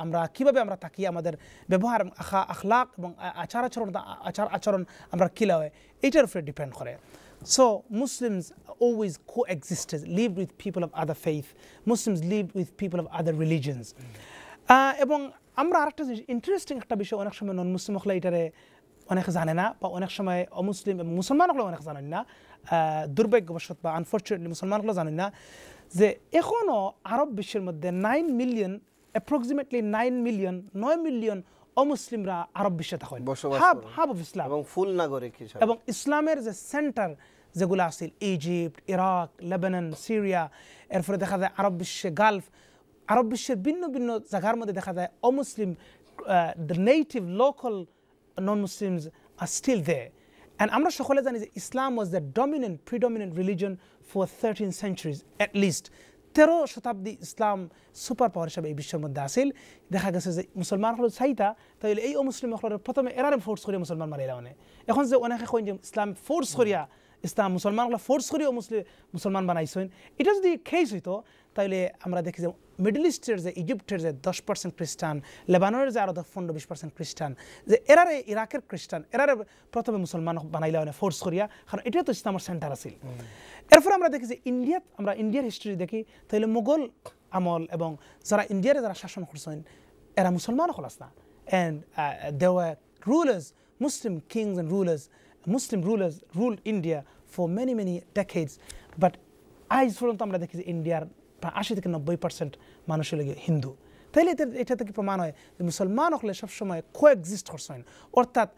আমরা কীভাবে আমরা থাকি আমাদের ব্যবহার আখলাক এবং আচার আচরণ আচার আচরণ আমরা কীলা হয় এটার উপরে ডিপেন্ড করে So Muslims always coexisted, lived with people of other faith. Muslims lived with people of other religions. এবং আমরা আরেকটা জিনিস ইন্টারেস্টিং একটা বিষয় অনেক জানে না বা অনেক সময় অমুসলিম মুসলমান অনেক জানেন না দুর্ভাগ্যবশত বা আনফর্চুনেটলি মুসলমানগুলো হলেও জানেন না যে এখনও আরব বিশ্বের মধ্যে nine million approximately nine million নয় মিলিয়ন অমুসলিমরা আরব বিশ্বে থাকেন হাব হাব অফ ইসলাম এবং ফুল নাগরিক এবং ইসলামের যে সেন্টার যেগুলো আসিল ইজিপ্ট ইরাক লেবানন সিরিয়া এরপরে দেখা যায় আরব বিশ্বে গালফ আরব বিশ্বের ভিন্ন ভিন্ন জায়গার মধ্যে দেখা যায় অমুসলিম the native local non muslims are still they And আমরা সকলে জানি যে Islam was the dominant predominant religion for thirteen centuries at least তেরো শতাব্দী ইসলাম সুপার পাওয়ার হিসাবে এই বিশ্বের মধ্যে আসিল দেখা গেছে যে মুসলমান হল চাইতা তাহলে এই অমুসলিম হলের প্রথমে এরারে ফোর্স করিয়া মুসলমান মারিলা মানে এখন যে অনেকে কই যে ইসলাম ফোর্স করিয়া ইসলাম মুসলমানগুলো ফোর্স করিয়া মুসলিম মুসলমান বানাইছেন এটা যদি খেস হইতো তাইলে আমরা দেখি যে মিডল ইস্টের যে ইজিপ্টের যে দশ পার্সেন্ট খ্রিস্টান লেবাননের যে আরও পনেরো বিশ পার্সেন্ট খ্রিস্টান যে এরারে ইরাকের খ্রিস্টান এরারে প্রথমে মুসলমান বানাইলে মানে ফোর্স করিয়া কারণ এটা তো ইসলামের সেন্টার আছিল এরপরে আমরা দেখি যে ইন্ডিয়াত আমরা ইন্ডিয়ার হিস্ট্রি দেখি তাইলে মোগল আমল এবং যারা ইন্ডিয়ারে যারা শাসন করছেন এরা মুসলমান হল না and they were rulers Muslim kings and rulers Muslim rulers rule India for many many decades but আইজ পর্যন্ত আমরা দেখি যে ইন্ডিয়ার আশি থেকে নব্বই পার্সেন্ট মানুষ হলে হিন্দু তাহলে এটা এটা থেকে প্রমাণ হয় যে মুসলমান হলে সবসময় কো এক্সিস্ট করছেন অর্থাৎ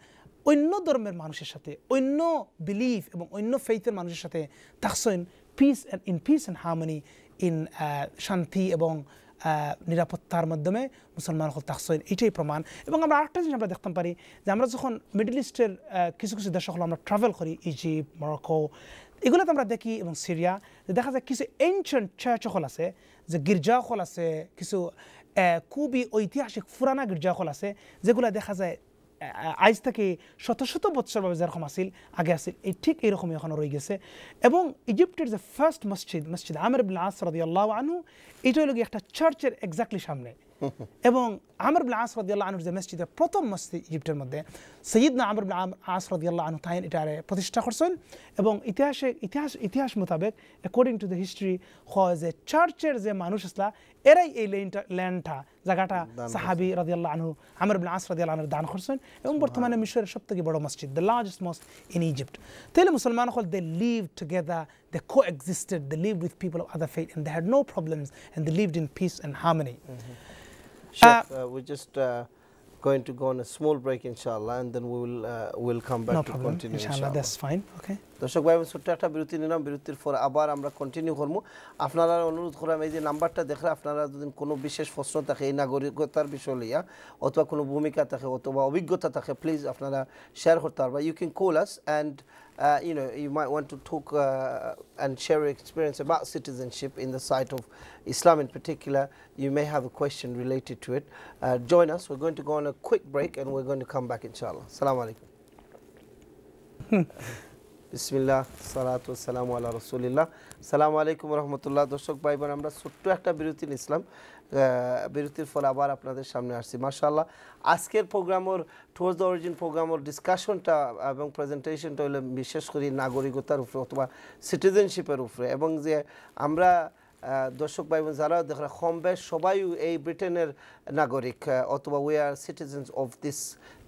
অন্য ধর্মের মানুষের সাথে অন্য বিলিফ এবং অন্য ফেইথের মানুষের সাথে থাকছেন peace and in peace and harmony in শান্তি এবং নিরাপত্তার মাধ্যমে মুসলমান হল তাকসইন এটাই প্রমাণ এবং আমরা আরেকটা জিনিস আমরা দেখতে পারি যে আমরা যখন মিডল ইস্টের কিছু কিছু দেশ হলো আমরা ট্রাভেল করি ইজিপ্ট মরক্কো এগুলো আমরা দেখি এবং সিরিয়া দেখা যায় কিছু এনশিয়েন্ট চার্চ হল আছে যে গির্জা হল আছে কিছু খুবই ঐতিহাসিক পুরানা গির্জা হল আছে যেগুলো দেখা যায় আজ থেকে শত শত বাবে যেরকম আসিল আগে আসিল এই ঠিক এইরকমই এখনও রয়ে গেছে এবং ইজিপ্টের যে ফার্স্ট মসজিদ মসজিদ আমের আস আল্লাহ আনু এটা হলো একটা চার্চের এক্স্যাক্টলি সামনে এবং আমরবুল আস রদিয়াল্লাহ আনুর যে মসজিদে প্রথম মসজিদ ইজিপ্টের মধ্যে সঈদনা আমরবুল আস রদিয়াল্লাহ আনু তাহিন এটারে প্রতিষ্ঠা করছেন এবং ইতিহাসে ইতিহাস ইতিহাস মোতাবেক অ্যাকর্ডিং টু দ্য হিস্ট্রি হয় যে চার্চের যে মানুষ আসলা এরাই এই লেনটা ল্যান্ডটা জায়গাটা সাহাবি রদিয়াল্লাহ আনহু আমরবুল আস রদিয়াল্লাহ আনুর দান করছেন এবং বর্তমানে মিশরের সবথেকে বড় মসজিদ দ্য লার্জেস্ট মসজিদ ইন ইজিপ্ট তাহলে মুসলমান হল they live together they coexisted, they lived with people of other faith, and they had no problems, and they lived in peace and harmony. Mm -hmm. Chef, uh, we're just uh, going to go on a small break inshallah and then we'll uh, we'll come back no to problem. continue inshallah, inshallah that's fine okay দর্শক ভাই ছোট্ট একটা বিরতি নিলাম বিরতির পর আবার আমরা কন্টিনিউ করবো আপনারা অনুরোধ করলাম এই যে নাম্বারটা দেখলে আপনারা যদি কোনো বিশেষ প্রশ্ন থাকে এই নাগরিকতার বিষয় লইয়া অথবা কোনো ভূমিকা থাকে অথবা অভিজ্ঞতা থাকে প্লিজ আপনারা শেয়ার করতে পারবা you can call us and uh, you know, you might want to talk uh, and share your experience about citizenship in the sight of Islam in particular, you may have a question related to it. Uh, join us. We're going to go on a quick break and we're going to come back, inshallah. Assalamu alaikum. বিসমিল্লাহ সালাত সালাম আল্লাহ রসুলিল্লাহ সালাম আলাইকুম রহমতুল্লাহ দর্শক ভাই বোন আমরা ছোট্ট একটা বিরতি নিয়েছিলাম বিরতির ফলে আবার আপনাদের সামনে আসছি মাশাল্লাহ আজকের প্রোগ্রামর টুয়ার্স দ্য অরিজিন প্রোগ্রামর ডিসকাশনটা এবং প্রেজেন্টেশনটা হলো বিশেষ করে নাগরিকতার উপরে অথবা সিটিজেনশিপের উপরে এবং যে আমরা দর্শক ভাই বোন যারা দেখ কম বেশ সবাই এই ব্রিটেনের নাগরিক অথবা we are citizens of this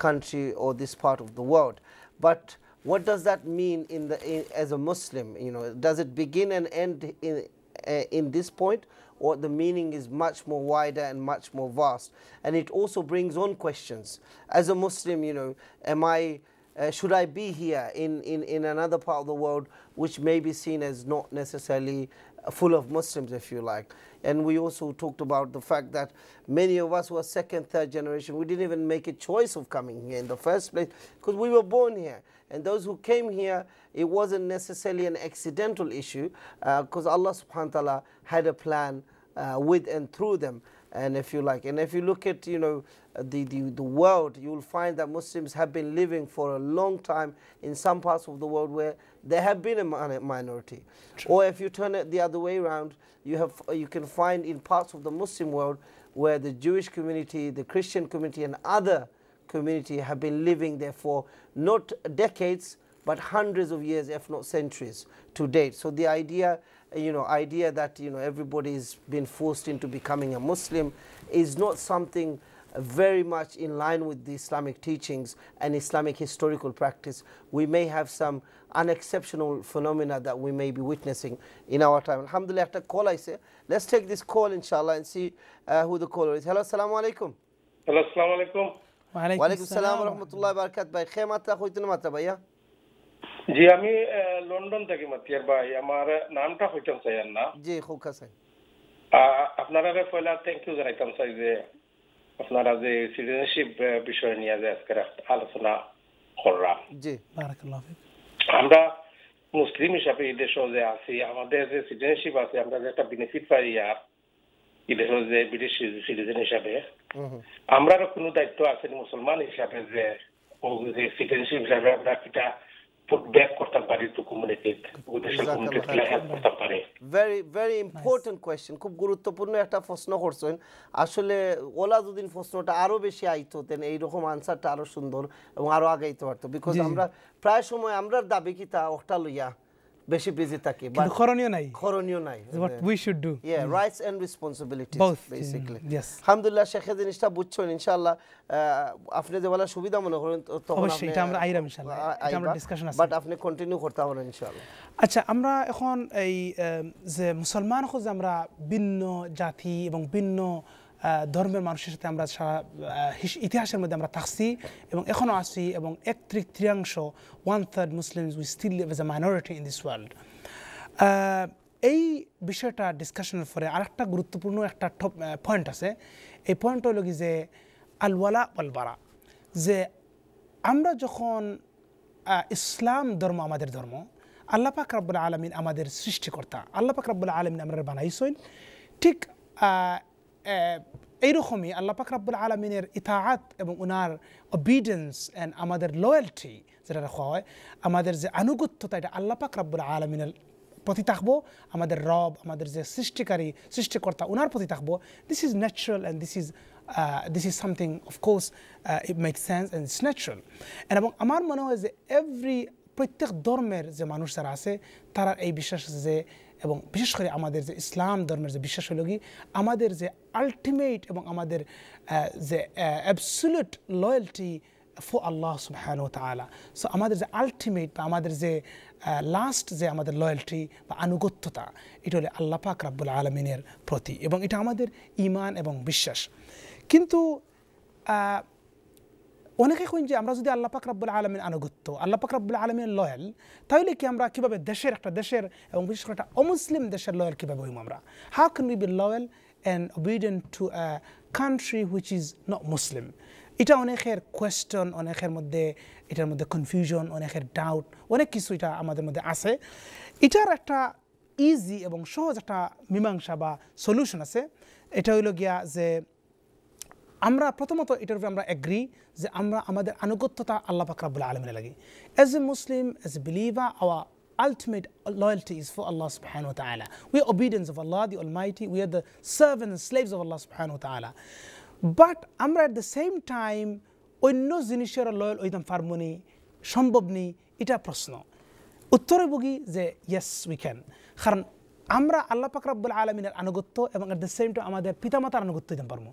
country of this part of the world but What does that mean in the in, as a Muslim? You know, does it begin and end in uh, in this point, or the meaning is much more wider and much more vast? And it also brings on questions. As a Muslim, you know, am I? Uh, should I be here in, in, in another part of the world which may be seen as not necessarily eh, full of Muslims, if you like? And we also talked about the fact that many of us were second, third generation. We didn't even make a choice of coming here in the first place because we were born here. And those who came here, it wasn't necessarily an accidental issue because uh, Allah subhanahu wa ta'ala had a plan uh, with and through them. And if you like, and if you look at, you know, the, the, the world, you will find that Muslims have been living for a long time in some parts of the world where they have been a minority. True. Or if you turn it the other way around, you, have, you can find in parts of the Muslim world where the Jewish community, the Christian community, and other community have been living there for not decades, but hundreds of years, if not centuries, to date. So the idea, you know, idea that you know everybody's been forced into becoming a Muslim, is not something very much in line with the Islamic teachings and Islamic historical practice. We may have some unexceptional phenomena that we may be witnessing in our time. Alhamdulillah, after call I say, let's take this call inshallah and see uh, who the caller is. Hello, assalamu alaikum. Hello, assalamu alaikum. বিষয় নিয়ে যে আলোচনা আমরা মুসলিম হিসাবে এই দেশে যে আছি আমাদের যে সিটিজেনশিপ আছে আমরা যে একটা বেনিফিট পাই আর যে ব্রিটিশ সিটিজেন হিসাবে কোনো দায়িত্ব আছে মুসলমান হিসাবে যে সিটিজেনশিপ হিসাবে আমরা খুব গুরুত্বপূর্ণ একটা প্রশ্ন করছেন আসলে ওলা প্রশ্নটা আরো বেশি আইতো তেন এইরকম আনসারটা আরো সুন্দর এবং আরো আগাইতে পারতো বিকজ আমরা প্রায় সময় আমরা দাবি কিতা ওটা লইয়া বেশি বিজি থাকি বাট করণীয় নাই করণীয় নাই what we should do yeah rights and responsibilities responsibilities Both. Mm, basically mm. yes আলহামদুলিল্লাহ জিনিসটা বুঝছেন ইনশাআল্লাহ আপনি যে বলা সুবিধা মনে করেন তো তখন অবশ্যই এটা আমরা আইরাম ইনশাআল্লাহ এটা আমরা ডিসকাশন আছে বাট আপনি কন্টিনিউ করতে পারেন ইনশাআল্লাহ আচ্ছা আমরা এখন এই যে মুসলমান খোঁজ আমরা ভিন্ন জাতি এবং ভিন্ন ধর্মের মানুষের সাথে আমরা সারা ইতিহাসের মধ্যে আমরা থাকছি এবং এখনও আছি এবং এক তৃতীয়াংশ one third Muslim we still live as a minority in this world এই বিষয়টা ডিসকাশনের পরে আরেকটা গুরুত্বপূর্ণ একটা পয়েন্ট আছে এই পয়েন্ট হলো কি যে আলওয়ালা আলবারা যে আমরা যখন ইসলাম ধর্ম আমাদের ধর্ম আল্লাহ পাক রাব্বুল আলমিন আমাদের সৃষ্টিকর্তা আল্লাহ পাক রাব্বুল আলমিন আমরা বানাইছেন ঠিক এইরকমই আল্লাহ পাক রাব্বুল আলমিনের ইতাহাত এবং ওনার অবিডেন্স অ্যান্ড আমাদের লয়্যালটি যেটা রাখা হয় আমাদের যে আনুগত্যতা এটা আল্লাহ পাক রাব্বুল আলমিনের প্রতি থাকবো আমাদের রব আমাদের যে সৃষ্টিকারী সৃষ্টিকর্তা ওনার প্রতি থাকবো this is natural and this is this is something of course it make sense and it's natural and এবং আমার মনে হয় যে এভরি প্রত্যেক ধর্মের যে মানুষ যারা আছে তারা এই বিশ্বাস আছে যে এবং বিশেষ করে আমাদের যে ইসলাম ধর্মের যে বিশ্বাস হলো কি আমাদের যে আলটিমেট এবং আমাদের যে অ্যাবসুলেট লয়্যালটি ফো আল্লাহ সুবহান ও তালা সো আমাদের যে আলটিমেট বা আমাদের যে লাস্ট যে আমাদের লয়্যালটি বা আনুগত্যতা এটা হলে আল্লাহ পাক রাব্বুল আলমিনের প্রতি এবং এটা আমাদের ইমান এবং বিশ্বাস কিন্তু অনেকে কইন যে আমরা যদি আল্লাহ পাক রব্বুল আলমের আনুগত্য আল্লাহ পাক রব্বুল আলমের লয়াল তাহলে কি আমরা কীভাবে দেশের একটা দেশের এবং বিশেষ করে একটা অমুসলিম দেশের লয়াল কীভাবে হইম আমরা how can be be loyal and obedient to a country which is not Muslim এটা অনেকের কোয়েশ্চন অনেকের মধ্যে এটার মধ্যে কনফিউশন অনেকের ডাউট অনেক কিছু এটা আমাদের মধ্যে আছে এটার একটা ইজি এবং সহজ একটা মীমাংসা বা সলিউশন আছে এটা হইল গিয়া যে আমরা প্রথমত এটার উপরে আমরা অ্যাগ্রি যে আমরা আমাদের আনুগত্যতা আল্লাহ পাক রাবুল আলমিনে লাগে as a Muslim as a believer our ultimate loyalty is for Allah subhanahu wa ta'ala. We are obedience of Allah the Almighty. We are the servants and slaves of Allah subhanahu wa ta'ala. But আমরা at the same time অন্য জিনিসের loyal ওইতাম পারবো নি সম্ভব নেই এটা প্রশ্ন উত্তরে বগি যে ইয়েস উই ক্যান কারণ আমরা আল্লাহ পাক রাব্বুল আলমিনের আনুগত্য এবং অ্যাট দ্য সেম টাইম আমাদের পিতামাতার আনুগত্য দিতে পারবো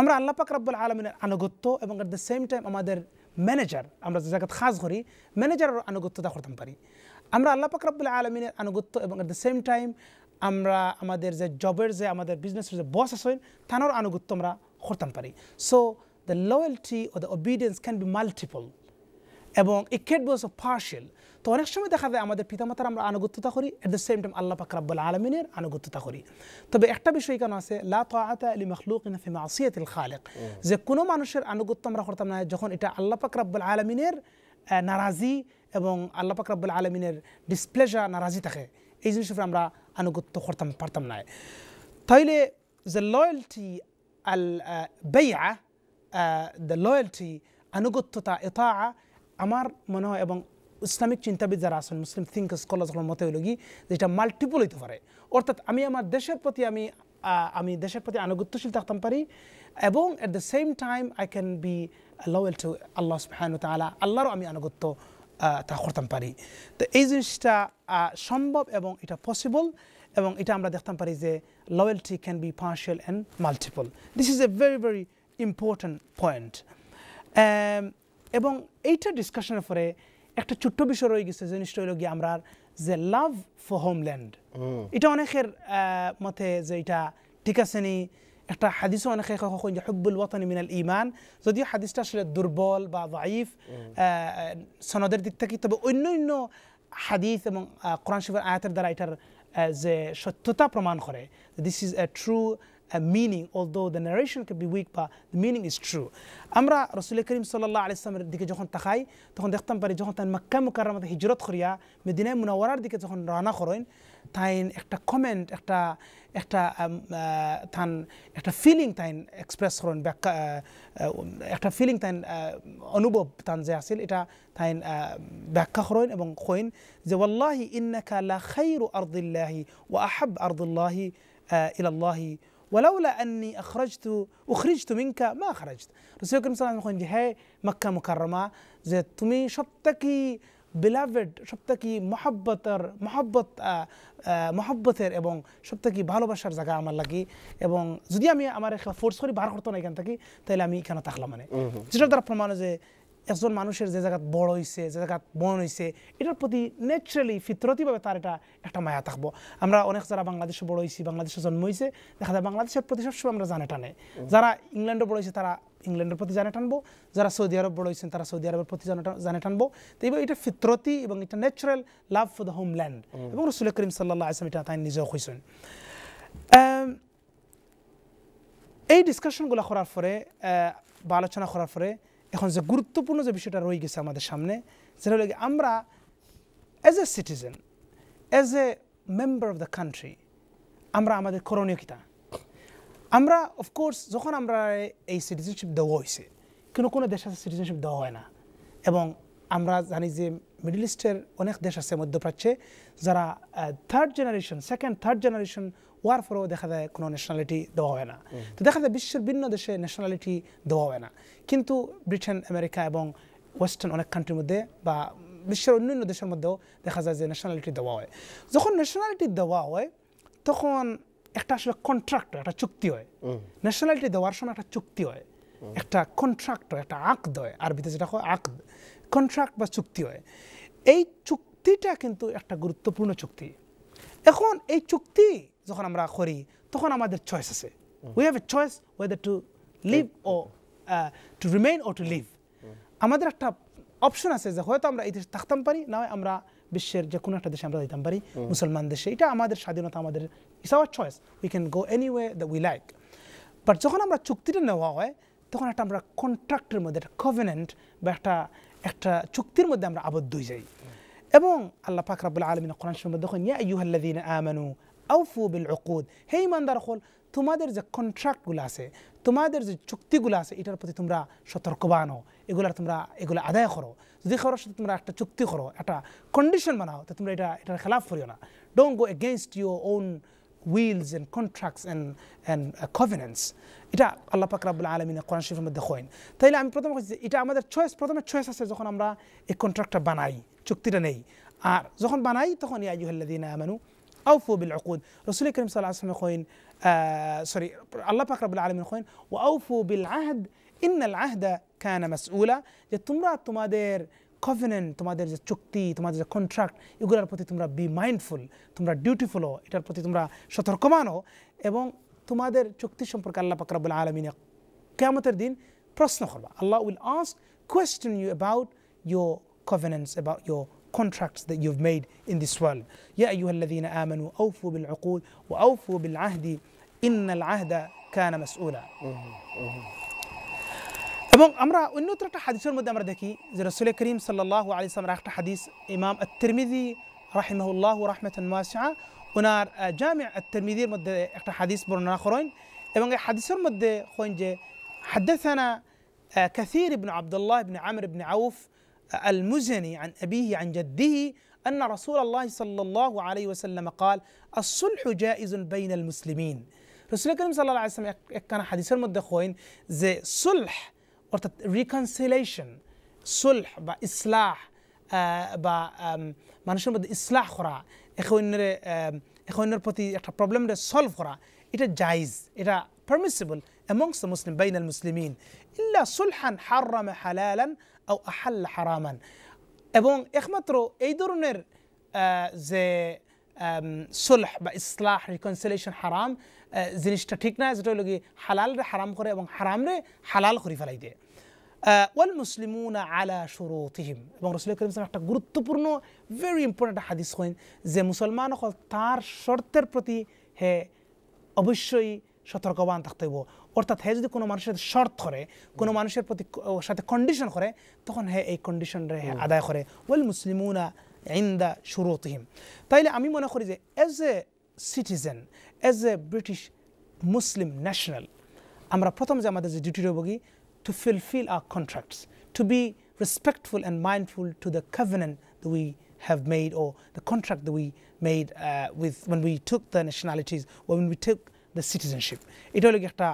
আমরা আল্লাহ পাক রাব্বুল আলমিনের আনুগত্য এবং অ্যাট দ্য সেম টাইম আমাদের ম্যানেজার আমরা যে জায়গা খাস করি ম্যানেজারের আনুগত্যতা করতে পারি আমরা আল্লাহ পাক রাব্বুল আলমিনের আনুগত্য এবং অ্যাট দ্য সেম টাইম আমরা আমাদের যে জবের যে আমাদের বিজনেসের যে বস আছে তানোর আনুগত্য আমরা করতাম পারি so the loyalty of the obedience can be multiple এবং it can be also partial তো সময় দেখা যায় আমাদের পিতামাতার আমরা আনুগত্যতা করি এট দ্য সেম টাইম আল্লাহ পাক রব্বুল আলামিনের আনুগত্যতা করি তবে একটা বিষয় কেন আছে লা তাআতা লি মাখলুকিন ফি মাসিয়াতিল খালিক যে কোনো মানুষের আনুগত্য আমরা করতাম না যখন এটা আল্লাহ পাক রব্বুল আলামিনের নারাজি এবং আল্লাহ পাক রব্বুল আলামিনের ডিসপ্লেজা নারাজি থাকে এই জিনিস আমরা আনুগত্য করতাম পারতাম না তাইলে যে লয়্যালটি আল বাইআ দ্য লয়্যালটি আনুগত্যতা ইতাআ আমার মনে হয় এবং ইসলামিক চিন্তাবিদ যারা আছেন মুসলিম থিঙ্ক স্কলার্সগুলোর মতে হইল কি যেটা মাল্টিপল হইতে পারে অর্থাৎ আমি আমার দেশের প্রতি আমি আমি দেশের প্রতি আনুগত্যশীল থাকতাম পারি এবং at the same time I can be loyal to আল্লাহ হ্যান তালা আল্লাহরও আমি আনুগত্য তা করতাম পারি তো এই জিনিসটা সম্ভব এবং এটা পসিবল এবং এটা আমরা দেখতাম পারি যে loyalty can be partial and multiple this is a very very important point এবং এইটা ডিসকাশনের পরে একটা ছোট্ট বিষয় রয়ে গেছে জিনিসটা হলো গিয়ে আমরা যে লাভ ফর হোমল্যান্ড এটা অনেকের মতে যে এটা ঠিক আছে নি একটা হাদিসও অনেক কখন যে হব্বুল ওয়াতানি মিনাল ইমান যদিও হাদিসটা আসলে দুর্বল বা দাইফ সনদের দিক থেকে তবে অন্য অন্য হাদিস এবং কোরআন শিবের আয়াতের দ্বারা এটার যে সত্যতা প্রমাণ করে this is a true meaning although the narration can be weak but the meaning is true আমরা রাসূল করিম সাল্লাল্লাহু আলাইহি সাল্লামের দিকে যখন তাকাই তখন দেখতাম পারি যখন তাই মক্কা মুকাররমাতে হিজরত করিয়া মদিনায় মুনাওয়ারার দিকে যখন রওনা করেন তাই একটা ekta একটা একটা থান একটা ফিলিং তাই এক্সপ্রেস ekta feeling tain তাই tan তান যে আসিল এটা তাই ব্যাখ্যা করেন এবং কইন যে ওয়াল্লাহি la khairu ardillahi wa ahab ardillahi আরদুল্লাহি ইলাল্লাহি ওয়ালাউলা আন্নি আখরজতু উখরিজতু মিঙ্কা মা আখরাজত রসুল করিম সাল্লাম এখন যে হ্যাঁ মক্কা মুকারমা যে তুমি সবটাকি বিলাভেড সবটাকি মহাব্বতের মহাব্বত মহাব্বতের এবং সবটাকি ভালোবাসার জায়গা আমার লাগি এবং যদি আমি আমার ফোর্স করে বার করতো না এখান থেকে তাহলে আমি এখানে থাকলাম মানে যেটা তারা প্রমাণ যে একজন মানুষের যে জায়গাত বড় হয়েছে যে জায়গাত বন হয়েছে এটার প্রতি ন্যাচারালি ফিতরতিভাবে তার এটা একটা মায়া থাকবো আমরা অনেক যারা বাংলাদেশে বড় হয়েছি বাংলাদেশে জন্ম হয়েছে দেখা যায় বাংলাদেশের প্রতি সবসময় আমরা জানে টানে যারা ইংল্যান্ডে বড় হয়েছে তারা ইংল্যান্ডের প্রতি জানে টানবো যারা সৌদি আরব বড় হয়েছেন তারা সৌদি আরবের প্রতি জানে টানবো তো এইবার এটা ফিতরতি এবং এটা natural love for the homeland এবং রসুল করিম সাল্লাহ আসলাম এটা তাই নিজেও হয়েছেন এই ডিসকাশনগুলো করার পরে বা আলোচনা করার পরে এখন যে গুরুত্বপূর্ণ যে বিষয়টা রয়ে গেছে আমাদের সামনে সেটা হলো আমরা as a citizen as a member of the country আমরা আমাদের করণীয় কিতা আমরা অফকোর্স যখন আমরা এই সিটিজেনশিপ দেওয়া হয়েছে কোনো কোনো দেশ আছে সিটিজেনশিপ দেওয়া হয় না এবং আমরা জানি যে মিডল ইস্টের অনেক দেশ আছে মধ্যপ্রাচ্যে যারা third generation second third generation হওয়ার পরেও দেখা যায় কোনো ন্যাশনালিটি দেওয়া হয় না তো দেখা যায় বিশ্বের ভিন্ন দেশে ন্যাশনালিটি দেওয়া হয় না কিন্তু ব্রিটেন আমেরিকা এবং ওয়েস্টার্ন অনেক কান্ট্রির মধ্যে বা বিশ্বের অন্যান্য দেশের মধ্যেও দেখা যায় যে ন্যাশনালিটি দেওয়া হয় যখন ন্যাশনালিটি দেওয়া হয় তখন একটা আসলে কন্ট্রাক্ট একটা চুক্তি হয় ন্যাশনালিটি দেওয়ার সময় একটা চুক্তি হয় একটা কন্ট্রাক্ট হয় একটা দেয় আর আরবিতে যেটা হয় আঁক কন্ট্রাক্ট বা চুক্তি হয় এই চুক্তিটা কিন্তু একটা গুরুত্বপূর্ণ চুক্তি এখন এই চুক্তি যখন আমরা করি তখন আমাদের চয়েস আছে we have a choice whether to leave or to remain or to live আমাদের একটা অপশন আছে যে হয়তো আমরা এই দেশে থাকতাম পারি না হয় আমরা বিশ্বের যে কোনো একটা দেশে আমরা যেতাম পারি মুসলমান দেশে এটা আমাদের স্বাধীনতা আমাদের is our choice we can go any way the we like but যখন আমরা চুক্তিটা নেওয়া হয় তখন একটা আমরা কন্ট্রাক্টের মধ্যে একটা কভেনেন্ট বা একটা একটা চুক্তির মধ্যে আমরা আবদ্ধ হয়ে যাই এবং আল্লাহ পাক রাবুল আলমিন কোরআন মধ্যে দেখুন ইয়া ইউহাল্লাদিন আমানু আউফু বিল অকুদ হে ইমানদার হল তোমাদের যে কন্ট্রাক্টগুলো আছে তোমাদের যে চুক্তিগুলো আছে এটার প্রতি তোমরা সতর্কবান হো এগুলার তোমরা এগুলো আদায় করো যদি করার সাথে তোমরা একটা চুক্তি করো একটা কন্ডিশন বানাও তো তোমরা এটা এটার খেলাফ করিও না don't go against your own wills and contracts and and covenants এটা আল্লাহ পাক রাবুল আলমিন কোরআন শরীফের মধ্যে হইন তাইলে আমি প্রথমে বলছি এটা আমাদের চয়েস প্রথমে চয়েস আছে যখন আমরা এই কন্ট্রাক্টটা বানাই চুক্তিটা নেই আর যখন বানাই তখন ইয়াজুহাল্লাদিন আমানু اوفوا بالعقود رسول کریم صلی الله علیه وسلم خوین سوری الله پاک رب العالمین خوین و اوفوا بالعهد ان العهد كان مسؤولا যে তোমরা তোমাদের কভেনেন্ট তোমাদের যে চুক্তি তোমাদের যে কন্ট্রাক্ট এগুলোর প্রতি তোমরা বি মাইন্ডফুল তোমরা ডিউটিফুল হও এটার প্রতি তোমরা সতর্কমান হও এবং তোমাদের চুক্তি সম্পর্কে আল্লাহ পাকরাবুল আলমিনে কেমতের দিন প্রশ্ন করবা Allah will ask question you about your covenants about your contracts that you've made in this world يا أيها الذين آمنوا أوفوا بالعقود وأوفوا بالعهد إن العهد كان مسؤولا এবং আমরা অন্যত্র একটা হাদিসের মধ্যে আমরা দেখি যে রসুল করিম সাল্লাহ আলি সালামের একটা হাদিস ইমাম আত্মিদি রাহিমাহুল্লাহ রাহমতন মাসা ওনার জামে আত্মিদির মধ্যে একটা হাদিস বর্ণনা করেন এবং এই হাদিসের মধ্যে কইন যে হাদ্দাসানা كثير بن عبد الله بن عمرو بن عوف المزني عن أبيه عن جده أن رسول الله صلى الله عليه وسلم قال الصلح جائز بين المسلمين رسول الله صلى الله عليه وسلم كان حديثের মধ্যে কইন যে صلح অর্থাৎ রিকনসিলিয়েশন সুলহ বা ইসলাহ বা মানুষের মধ্যে ইসলাহ اخوين এখনের এখনের প্রতি একটা প্রবলেমটা সলভ করা এটা জায়েজ এটা permissible amongst the muslim بين المسلمين الا صلحا حرم حلالا আও আহাল হারামান এবং একমাত্র এই ধরনের যে সুলহ বা ইসলাহ রিকনসিলেশন হারাম জিনিসটা ঠিক না যেটা হলো কি হালাল রে হারাম করে এবং হারাম রে হালাল করে ফেলাই দেয় ওয়াল মুসলিমুন আলা শুরুতিহিম এবং রসুল করিম একটা গুরুত্বপূর্ণ ভেরি ইম্পর্টেন্ট হাদিস হইন যে মুসলমান হল তার শর্তের প্রতি হে অবশ্যই সতর্কবান থাকতে হইব অর্থাৎ হে যদি কোনো মানুষের সাথে শর্ত করে কোনো মানুষের প্রতি সাথে কন্ডিশন করে তখন হে এই কন্ডিশনরে হে আদায় করে ওয়েল মুসলিমুনা ইন্দা শুরুতহিম তাইলে আমি মনে করি যে as a citizen as a British Muslim national আমরা প্রথম যে আমাদের যে ডিউটি রইব কি to fulfil our contracts to be respectful and mindful to the covenant that we have made or the contract the we made with with when we took the nationalities or when the citizenship এটা হলো একটা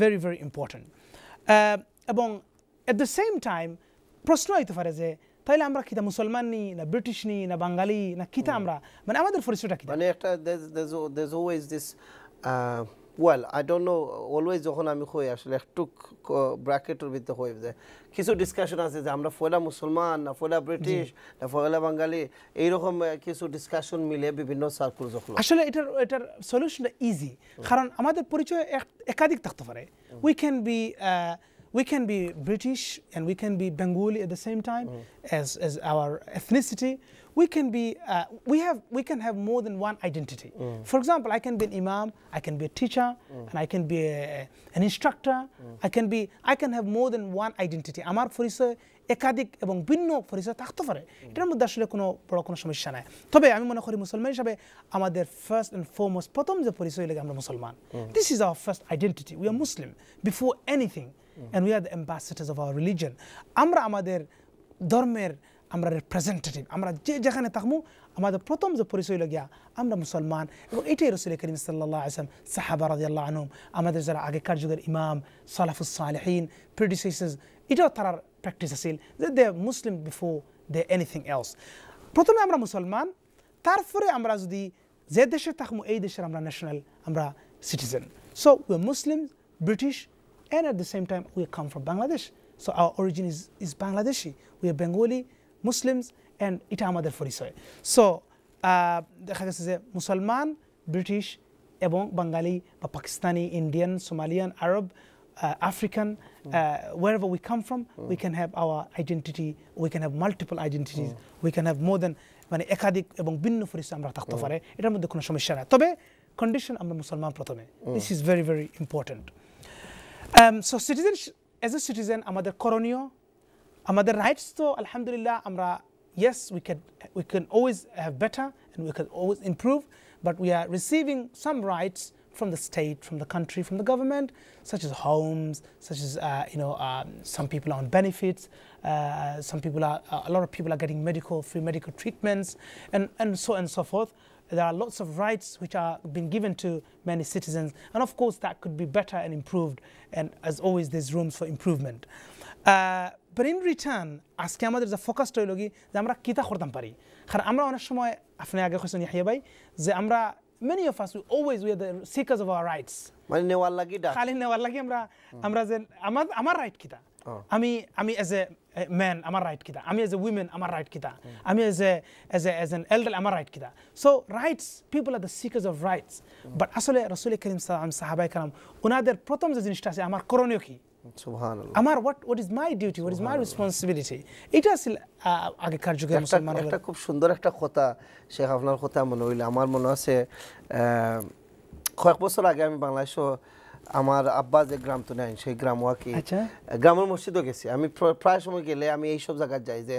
very very important এবং at the same time প্রশ্ন হইতে পারে যে তাহলে আমরা কিতা মুসলমান নি না ব্রিটিশ নি না বাঙালি না কিতা আমরা মানে আমাদের পরিচয়টা কিতা মানে একটা well I don't know always যখন আমি হই আসলে একটু ব্র্যাকেটের ভিতরে হয়ে যায় কিছু ডিসকাশন আছে যে আমরা ফয়লা মুসলমান না ফয়লা ব্রিটিশ না ফয়লা বাঙালি এইরকম কিছু ডিসকাশন মিলে বিভিন্ন সার্কুল যখন আসলে এটার এটার সলিউশনটা ইজি কারণ আমাদের পরিচয় একাধিক থাকতে পারে we can be we can be British uh, and we can be Bengali at the same time mm. as, as our we can be uh, we have we can have more than one identity. Mm. For example, I can be an imam, I can be a teacher, mm. and I can be a, an instructor. Mm. I can be I can have more than one identity. আমার পরিচয় একাধিক এবং ভিন্ন পরিচয় থাকতে পারে এটার মধ্যে আসলে কোনো বড় কোনো সমস্যা নাই তবে আমি মনে করি মুসলমান হিসাবে আমাদের ফার্স্ট অ্যান্ড ফরমোস্ট প্রথম যে পরিচয় লাগে আমরা মুসলমান this is our first identity we are Muslim before anything and we are the ambassadors of our religion আমরা আমাদের ধর্মের আমরা রিপ্রেজেন্টেটিভ আমরা যে যেখানে থাকবো আমাদের প্রথম যে পরিচয় লাগিয়া আমরা মুসলমান এবং এটাই রসুল করিম সাল্লাহ আসলাম সাহাবা রাজিয়াল্লাহ আনম আমাদের যারা আগেকার যুগের ইমাম সালাফুসালহীন প্রিডিসেস এটাও তার প্র্যাকটিস আছিল যে they Muslim before they anything else প্রথমে আমরা মুসলমান তারপরে আমরা যদি যে দেশে থাকবো এই দেশের আমরা ন্যাশনাল আমরা citizen so we Muslim British and at the same time we come from Bangladesh so our origin is is Bangladeshi we are Bengali Muslims and এটা আমাদের পরিচয় সো দেখা গেছে যে মুসলমান ব্রিটিশ এবং বাঙালি বা Pakistani Indian Somalian Arab African where uh, we we come from, can we can have we can we can have multiple can have we can have more মানে একাধিক এবং ভিন্ন পরিচয় আমরা থাকতে পারে এটার মধ্যে কোনো সমস্যা না তবে কন্ডিশন আমরা মুসলমান প্রথমে this is very very important so citizen as a citizen আমাদের করণীয় আমাদের রাইটস তো আলহামদুলিল্লাহ আমরা yes we can we can always have better and we can always improve but we are receiving some rights from the state from the country from the government such as homes such as uh, you know um, some people are on benefits uh, some people are uh, a lot of people are getting medical free medical treatments and and so on and so forth there are lots of rights which are being given to many citizens, and of course that could be better and improved. And as always, there's room for improvement. Uh, but in return আজকে আমাদের যে ফোকাসটা হইল কি যে আমরা কিতা করতাম পারি কারণ আমরা অনেক সময় আপনি আগে কইছেন ইয়াহিয়া ভাই যে আমরা many of us we always we are the seekers of মানে নেওয়ার লাগি ডা খালি নেওয়ার লাগি আমরা আমরা যে আমার আমার রাইট কিতা আমি আমি এজ এ ম্যান আমার রাইট কিতা আমি এজ এ উইমেন আমার রাইট কিতা আমি as a as a as an elder আমার রাইট কিতা so rights people are the seekers of rights but আসলে রসুল করিম সাহাবাই কালাম ওনাদের প্রথম যে জিনিসটা আছে আমার করণীয় কি আমার what what is my duty what is my responsibility এটা আগেকার যুগে মুসলমান একটা খুব সুন্দর একটা কথা শেখ আপনার কথা মনে হইলে আমার মনে আছে কয়েক বছর আগে আমি বাংলাদেশ আমার আব্বা যে গ্রাম তো নেন সেই গ্রাম ওয়াকি আচ্ছা। গ্রামের মসজিদও গেছি আমি প্রায় সময় গেলে আমি এইসব জায়গায় যাই যে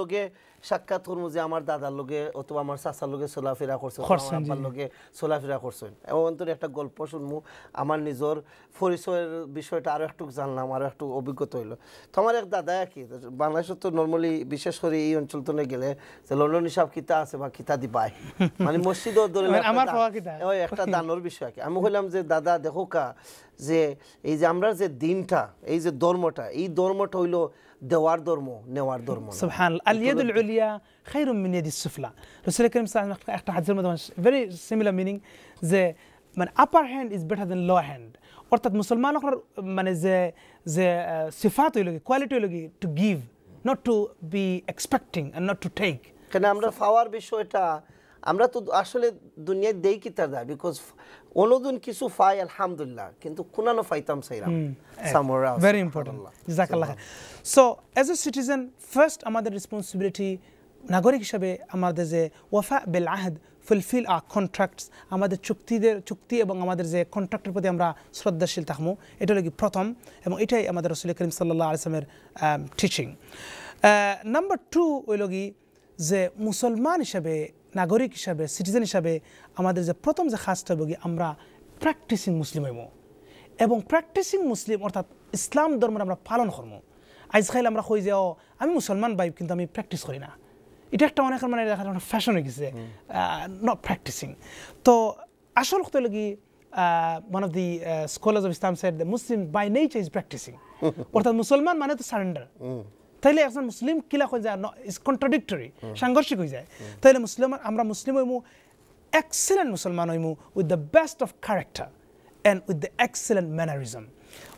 লোকে সাক্ষাৎ করবো যে আমার দাদার লোকে অথবা আমার চাচার লোকে চলাফেরা করছে আমার লোকে চলাফেরা করছেন অন্তরে একটা গল্প শুনবো আমার নিজের পরিচয়ের বিষয়টা আরও একটু জানলাম আরও একটু অভিজ্ঞতা হইলো তো আমার এক দাদা কি বাংলাদেশে তো নর্মালি বিশেষ করে এই অঞ্চল তো গেলে যে লন্ডন হিসাব কিতা আছে বা কিতা দি পায় মানে মসজিদও ধরে মানে ওই একটা দানোর বিষয় কি আমি হইলাম যে দাদা দেখো কা যে এই যে আমরা যে দিনটা এই যে ধর্মটা এই ধর্মটা হইলো دوار دورمو نوار دورمو سبحان الله اليد العليا خير من يد السفلى رسول الله صلى الله عليه وسلم حديث المدونش very similar meaning the من upper hand is better than lower hand অর্থাৎ মুসলমানসকলৰ মানে the যে সিফাত হইলগি কোয়ালিটি হইলগি to give not to be expecting and not to take কেন আমরা পাওয়ার বিষয়টা আমরা তো আসলে দুনিয়ায় দেই কি তার because অনুদিন কিছু ফাই আলহামদুলিল্লাহ কিন্তু কোনানো ফাইতাম সাইরাম সামরা ভেরি ইম্পর্টেন্ট জাকাল্লাহ so as a citizen first আমাদের রেসপন্সিবিলিটি নাগরিক হিসাবে আমাদের যে ওয়াফা বেল আহদ ফুলফিল আ কন্ট্রাক্টস আমাদের চুক্তিদের চুক্তি এবং আমাদের যে কন্ট্রাক্টের প্রতি আমরা শ্রদ্ধাশীল থাকবো এটা হলো কি প্রথম এবং এটাই আমাদের রসুল করিম সাল্লাহ আলসালামের টিচিং নাম্বার টু হইল কি যে মুসলমান হিসাবে নাগরিক হিসাবে সিটিজেন হিসাবে আমাদের যে প্রথম যে খাসটা হবে আমরা প্র্যাকটিসিং মুসলিম হইব এবং প্র্যাকটিসিং মুসলিম অর্থাৎ ইসলাম ধর্মের আমরা পালন করবো আজ খাইলে আমরা কই যে ও আমি মুসলমান বাইব কিন্তু আমি প্র্যাকটিস করি না এটা একটা অনেক মানে দেখা যায় ফ্যাশন হয়ে গেছে নট প্র্যাকটিসিং তো আসল কথা লাগি one of the scholars of Islam said Muslim by nature is practising অর্থাৎ মুসলমান মানে তো সারেন্ডার তাইলে একজন মুসলিম কিলা হয়ে যায় ইজ কন্ট্রাডিক্টরি সাংঘর্ষিক হয়ে যায় তাইলে মুসলিম আমরা মুসলিম হইমু excellent মুসলমান হইমু with the best of character and with the excellent mannerism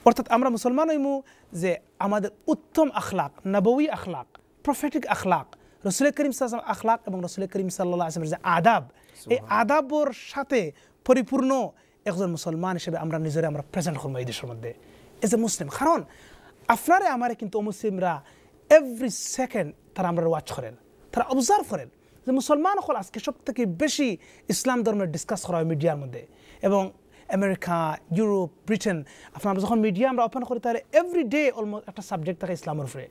অর্থাৎ আমরা মুসলমান হইমু যে আমাদের উত্তম আখলাক নবৌই আখলাক প্রফেটিক আখলাক রসুল করিম সাল্লাম আখলাক এবং রসুল করিম সাল্লাহ আসলামের যে আদাব এই আদাবর সাথে পরিপূর্ণ একজন মুসলমান হিসেবে আমরা নিজেরা আমরা প্রেজেন্ট করবো এই দেশের মধ্যে এজ এ মুসলিম কারণ আপনারে আমারে কিন্তু মুসলিমরা এভরি সেকেন্ড তারা আমরা ওয়াচ করেন তারা অবজার্ভ করেন যে মুসলমান হল আজকে সব থেকে বেশি ইসলাম ধর্মের ডিসকাস করা হয় মিডিয়ার মধ্যে এবং আমেরিকা ইউরোপ ব্রিটেন আপনার যখন মিডিয়া আমরা ওপেন করি তাহলে এভরি ডে অলমোস্ট একটা সাবজেক্ট থাকে ইসলামের উপরে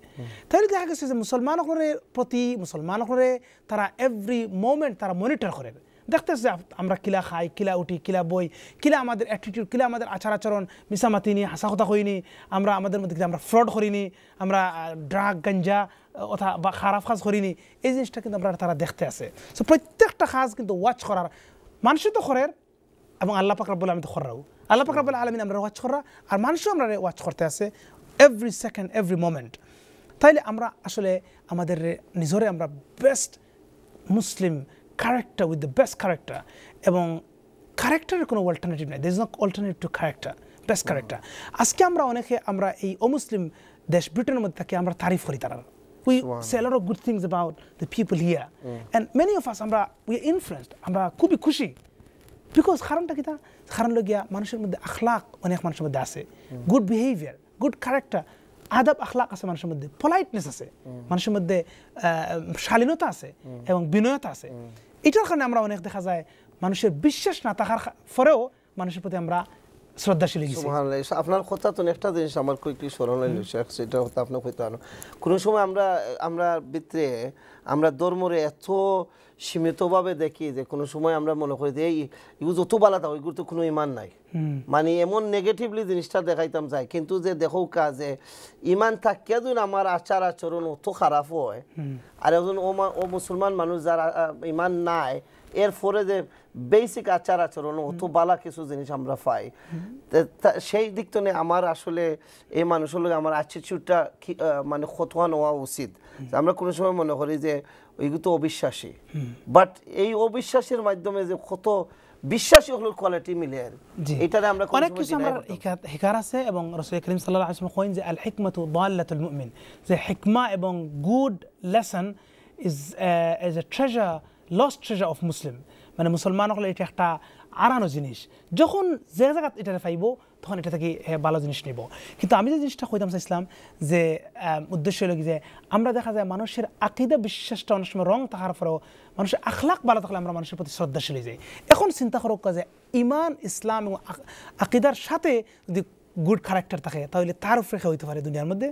তাহলে দেখা গেছে যে মুসলমানগণের প্রতি মুসলমানগণের তারা এভরি মোমেন্ট তারা মনিটর করে দেখতেছে আমরা কিলা খাই কিলা উঠি কিলা বই কিলা আমাদের অ্যাটিটিউড কিলা আমাদের আচার আচরণ মিশামাতি নি হাসা কথা হইনি আমরা আমাদের মধ্যে আমরা ফ্রড করিনি আমরা ড্রাগ গাঞ্জা অথা বা খারাপ কাজ করিনি এই জিনিসটা কিন্তু আমরা তারা দেখতে আছে সো প্রত্যেকটা কাজ কিন্তু ওয়াচ করার মানুষই তো খরের এবং আল্লাহ পাকরাবুল আমি তো খররাও আল্লাহ পাকরাবুল আলমিন আমরা ওয়াচ করা আর মানুষও আমরা ওয়াচ করতে আছে এভরি সেকেন্ড এভরি মোমেন্ট তাইলে আমরা আসলে আমাদের নিজরে আমরা best Muslim character with the best character এবং ক্যারেক্টারের কোনো অল্টারনেটিভ নেই there is no alternative to character best character আজকে আমরা অনেকে আমরা এই অমুসলিম দেশ ব্রিটেনের মধ্যে থাকি আমরা তারিফ করি তারা we say a lot of good things about the people here mm. and many of us আমরা we are influenced আমরা খুবই খুশি বিকজ কারণটা কি তা কারণ লগিয়া মানুষের মধ্যে আখলাক অনেক মানুষের মধ্যে আছে গুড বিহেভিয়ার গুড ক্যারেক্টার আদাব আখলাক আছে মানুষের মধ্যে পোলাইটনেস আছে mm. মানুষের মধ্যে শালীনতা আছে mm. এবং বিনয়তা আছে এটার কারণে আমরা অনেক দেখা যায় মানুষের বিশ্বাস না থাকার পরেও মানুষের প্রতি আমরা শ্রদ্ধাশীল আপনার কথা তো একটা জিনিস আমার কয়েকটি স্মরণ সেটা হতো আপনার কথা আনো কোনো সময় আমরা আমরা ভিতরে আমরা ধর্মরে এত সীমিতভাবে দেখি যে কোনো সময় আমরা মনে করি যে এই ইউ যত বালাতা ওইগুলো তো কোনো ইমান নাই মানে এমন নেগেটিভলি জিনিসটা দেখাইতাম যায় কিন্তু যে দেখো কাজে ইমান থাকিয়া যদি আমার আচার আচরণ অত খারাপ হয় আর একজন ও মুসলমান মানুষ যারা ইমান নাই এর ফলে যে বেসিক আচার আচরণ অত বালা কিছু জিনিস আমরা পাই সেই দিক তো আমার আসলে এই মানুষের লোক আমার অ্যাটিচিউডটা মানে খতোয়া নেওয়া উচিত আমরা কোনো সময় মনে করি যে ওইগুলো তো অবিশ্বাসী বাট এই অবিশ্বাসের মাধ্যমে যে কত বিশ্বাসী হলো কোয়ালিটি মিলে আর এটারে আমরা অনেক কিছু আমরা হিকার আছে এবং রাসূল করিম সাল্লাল্লাহু আলাইহি কইন যে আল হিকমাতু দাল্লাতুল মুমিন যে হিকমা এবং good lesson is as a treasure lost treasure of Muslim মানে হলে এটা একটা আরানো জিনিস যখন যে জায়গা এটা পাইব তখন এটা থেকে ভালো জিনিস নিব কিন্তু আমি যে জিনিসটা কইতাম চাইছিলাম যে উদ্দেশ্য হলো কি যে আমরা দেখা যায় মানুষের আকিদা বিশ্বাসটা অনেক সময় রং থাকার পরেও মানুষের আখলাখ ভালো থাকলে আমরা মানুষের প্রতি শ্রদ্ধাশীল যাই এখন চিন্তা করো যে ইমান ইসলাম এবং আকিদার সাথে যদি গুড ক্যারেক্টার থাকে তাহলে তার উপরে হইতে পারে দুনিয়ার মধ্যে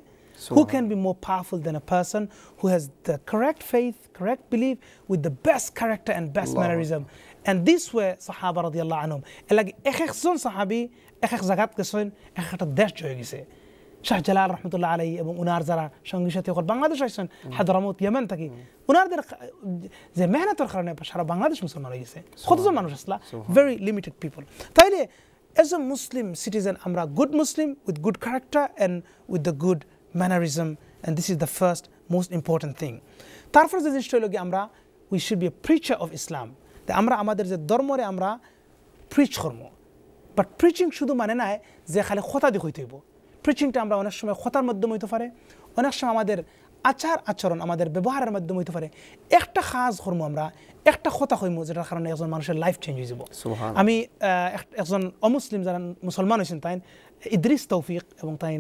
Who can be more powerful than a person who has the correct faith, correct belief, with the best character and best Allah. mannerism? And this way, Sahaba radiallahu anhum. এলাকি এক একজন সাহাবি এক এক জায়গাত গেছেন এক একটা দেশ জয়ে গেছে শাহ জালাল রহমতুল্লাহ আলাই এবং উনার যারা সঙ্গী সাথী সকল Yemen. আসছেন হায়দরামত ইয়ামেন থাকি উনারদের যে মেহনতের কারণে সারা বাংলাদেশ মুসলমান হয়ে গেছে কতজন মানুষ আসলা Very limited people. তাইলে as a Muslim citizen, Amra good Muslim with good character and with the good mannerism and this is the first most important thing তারপর যে জিনিসটা হলো কি আমরা we should be a preacher of Islam আমরা আমাদের যে ধর্মরে আমরা প্রিচ কর্ম বাট প্রিচিং শুধু মানে নাই যে খালি খোতা দিয়ে হইতে হইব প্রিচিংটা আমরা অনেক সময় খোতার মাধ্যমে হইতে পারে অনেক সময় আমাদের আচার আচরণ আমাদের ব্যবহারের মাধ্যমে হইতে পারে একটা খাস কর্ম আমরা একটা কথা হইমু যেটার কারণে একজন মানুষের লাইফ চেঞ্জ হয়ে যাব আমি একজন অমুসলিম যারা মুসলমান হয়েছেন তাই ইদ্রিস তৌফিক এবং তাই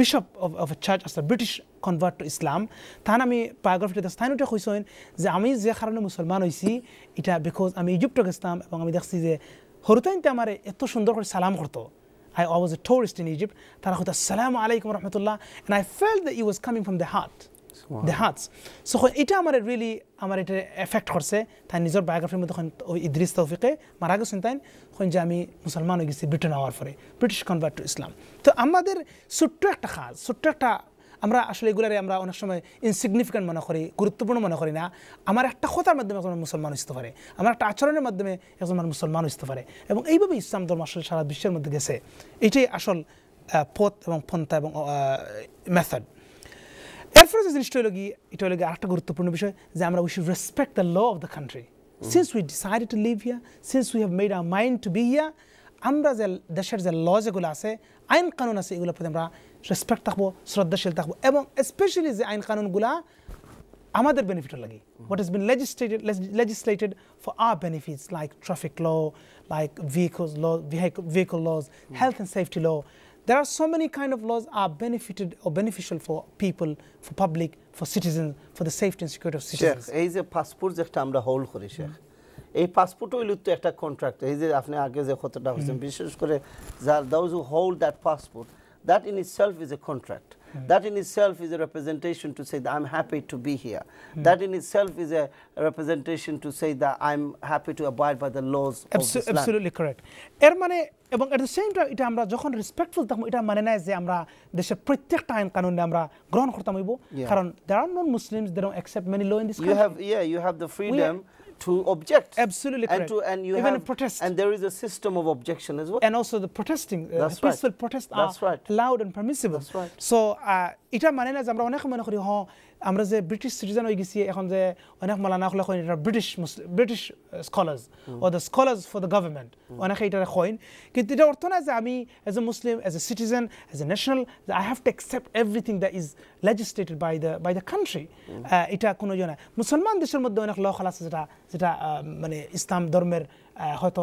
বিশপ অফ চার্চ আছে ব্রিটিশ কনভার্ট টু ইসলাম তাহান আমি বায়োগ্রাফিটা দেখছি ওটা কইসেন যে আমি যে কারণে মুসলমান হয়েছি এটা বিকজ আমি ইজিপ্ট গেছিলাম এবং আমি দেখছি যে হরুতাইনতে আমার এত সুন্দর করে সালাম করতো I was a tourist in Egypt. Tarakhut, Assalamu alaikum rahmatullah. And I felt the it was coming from the heart. The hearts so এটা আমার রিয়েলি আমার এটা এফেক্ট করছে তাই নিজের বায়োগ্রাফির মধ্যে ওই ইদ্রিস তৌফিকে মারা গেছেন তাই হন যে আমি মুসলমান হয়ে গেছি ব্রিটেন হওয়ার পরে ব্রিটিশ কনভার্ট টু ইসলাম তো আমাদের ছোট্ট একটা কাজ ছোট্ট একটা আমরা আসলে এগুলারে আমরা অনেক সময় ইনসিগনিফিকেন্ট মনে করি গুরুত্বপূর্ণ মনে করি না আমার একটা কথার মাধ্যমে একজন মুসলমান হইতে পারে আমার একটা আচরণের মাধ্যমে একজন মুসলমান হইতে পারে এবং এইভাবে ইসলাম ধর্ম আসলে সারা বিশ্বের মধ্যে গেছে এটাই আসল পথ এবং পন্থা এবং মেথড এরপরে যে জিনিসটা হলো গিয়ে এটা হলো গিয়ে আরেকটা গুরুত্বপূর্ণ বিষয় যে আমরা we should respect the law of the country since we decide to live here since we have made a mind to be here আমরা যে দেশের যে ল যেগুলো আছে আইন কানুন আছে এগুলোর প্রতি আমরা রেসপেক্ট থাকবো শ্রদ্ধাশীল থাকবো এবং স্পেশালি যে আইন কানুনগুলা আমাদের বেনিফিটের লাগে what is been legislated legislated for our benefits like traffic law like vehicles law vehicle laws health and safety law there are so many kind of laws are benefited or beneficial for people, for public, for citizens, for the safety and security of citizens. এই যে passport যেটা আমরা hold করি Sheikh is passport হইল তো একটা is এই যে আপনি আগে যে কথাটা বলছেন বিশেষ করে যার those hold that Mm. That in itself is a representation to say that I'm happy to be here. Mm. That in itself is a representation to say that I'm happy to abide by the laws of Islam. Absolutely correct. এর মানে এবং এট the same time এটা আমরা যখন respectful থাকবো এটা মানে না the আমরা দেশের প্রত্যেকটা আইন কানুনে আমরা গ্রহণ there are non-Muslims, they don't accept many accept in this country. You have, yeah, you have the freedom to object. Absolutely and To, and you Even have, protest. And there is a system of objection as well. And also the protesting, uh, That's peaceful right. protests That's are right. allowed and permissible. That's right. So uh, এটা মানে আমরা যে British citizen হয়ে গেছি এখন যে অনেক মালানা হলে কইন এটা ব্রিটিশ ব্রিটিশ স্কলার্স ও the scholars for the government অনেকে এটা কইন কিন্তু এটা অর্থ না যে আমি as a Muslim as a citizen as a national I have to accept everything that is legislated by the by the country এটা কোনো ইয়ে না মুসলমান দেশের মধ্যে অনেক ল আছে যেটা যেটা মানে ইসলাম ধর্মের হয়তো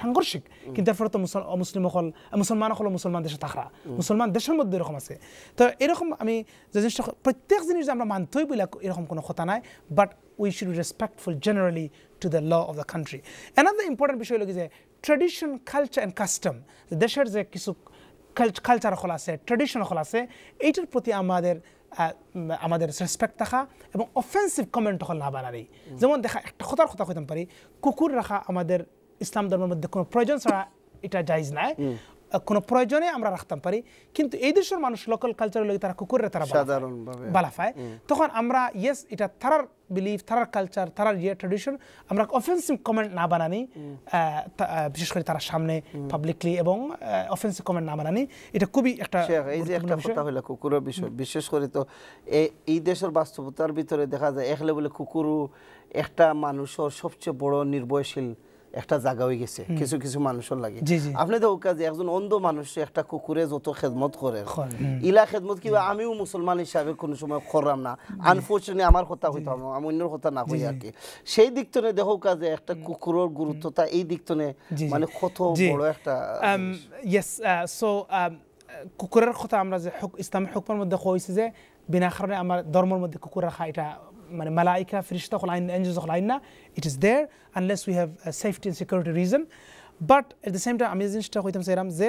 সাংঘর্ষিক কিন্তু এরপরে তো মুসলিম সকল মুসলমান সকল মুসলমান দেশে থাকরা মুসলমান দেশের মধ্যে এরকম আছে তো এরকম আমি যে জিনিসটা প্রত্যেক জিনিস যে আমরা মানতেই বলে এরকম কোনো কথা নাই but we should respectful generally to the law of the country another important বিষয় হলো যে ট্রেডিশন কালচার অ্যান্ড কাস্টম দেশের যে কিছু কালচার হল আছে ট্রেডিশন হল আছে এইটার প্রতি আমাদের আমাদের রেসপেক্ট থাকা এবং অফেন্সিভ কমেন্ট হল না বানারি যেমন দেখা একটা কথার কথা কইতাম পারি কুকুর রাখা আমাদের ইসলাম ধর্মের মধ্যে কোনো প্রয়োজন ছাড়া এটা জায়জ নাই কোনো প্রয়োজনে আমরা রাখতাম পারি কিন্তু এই দেশের মানুষ লোকাল কালচারের লোক তারা কুকুরের তারা বালাফায় তখন আমরা ইয়েস এটা তারার বিলিফ তারার কালচার তারার ইয়ে ট্রেডিশন আমরা অফেন্সিভ কমেন্ট না বানানি বিশেষ করে তারা সামনে পাবলিকলি এবং অফেন্সিভ কমেন্ট না বানানি এটা খুবই একটা এই যে একটা কথা হলো কুকুরের বিষয় বিশেষ করে তো এই দেশের বাস্তবতার ভিতরে দেখা যায় এক লেভেলে কুকুরও একটা মানুষের সবচেয়ে বড় নির্ভয়শীল একটা জায়গা হয়ে গেছে কিছু কিছু মানুষের লাগে আপনি তো কাজে একজন অন্ধ মানুষ একটা কুকুরে যত খেদমত করে ইলা খেদমত কি আমিও মুসলমান হিসাবে কোনো সময় করলাম না আনফর্চুনেটলি আমার কথা হইতে হবে আমি অন্যের কথা না হই আর কি সেই দিক থেকে দেখো কাজে একটা কুকুরের গুরুত্বটা এই দিক থেকে মানে কত বড় একটা ইয়েস সো কুকুরের কথা আমরা যে ইসলামের হকমের মধ্যে কইছে যে বিনা কারণে আমার ধর্মের মধ্যে কুকুর রাখা এটা মানে মালাইকা ফিরিস্তা হল আইন এঞ্জেলস আইন না it is there unless we have safety and security reason but at the same time আমি জিনিসটা হইতাম সেরাম যে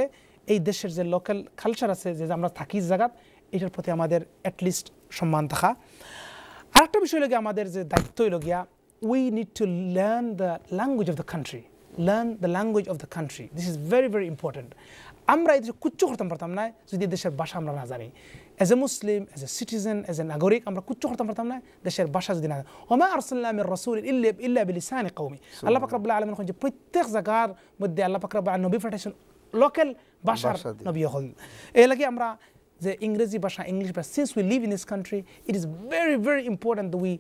এই দেশের যে লোকাল কালচার আছে যে আমরা থাকি জায়গা এটার প্রতি আমাদের অ্যাটলিস্ট সম্মান থাকা আরেকটা বিষয় লাগে আমাদের যে দায়িত্ব হইল গিয়া we need to learn the language of the country learn the language of the country this is very very important আমরা এই দেশে কুচ্ছ করতাম পারতাম না যদি দেশের ভাষা আমরা না জানি as a Muslim as a citizen as a নাগরিক আমরা কিচ্ছু করতে পারতাম না দেশের ভাষা যদি না ওমা আরসুল্লামের রসুল ইল্লে ইল্লা বিলিসানে কৌমি আল্লাহ ফাকরাবুল্লাহ আলমিন যে প্রত্যেক জায়গার মধ্যে আল্লাহ ফাকরাবুল্লাহ নবী ফাটাইছেন লোকাল ভাষার নবী হল এই লাগে আমরা যে ইংরেজি ভাষা ইংলিশ ভাষা since we live in this country it is very very important we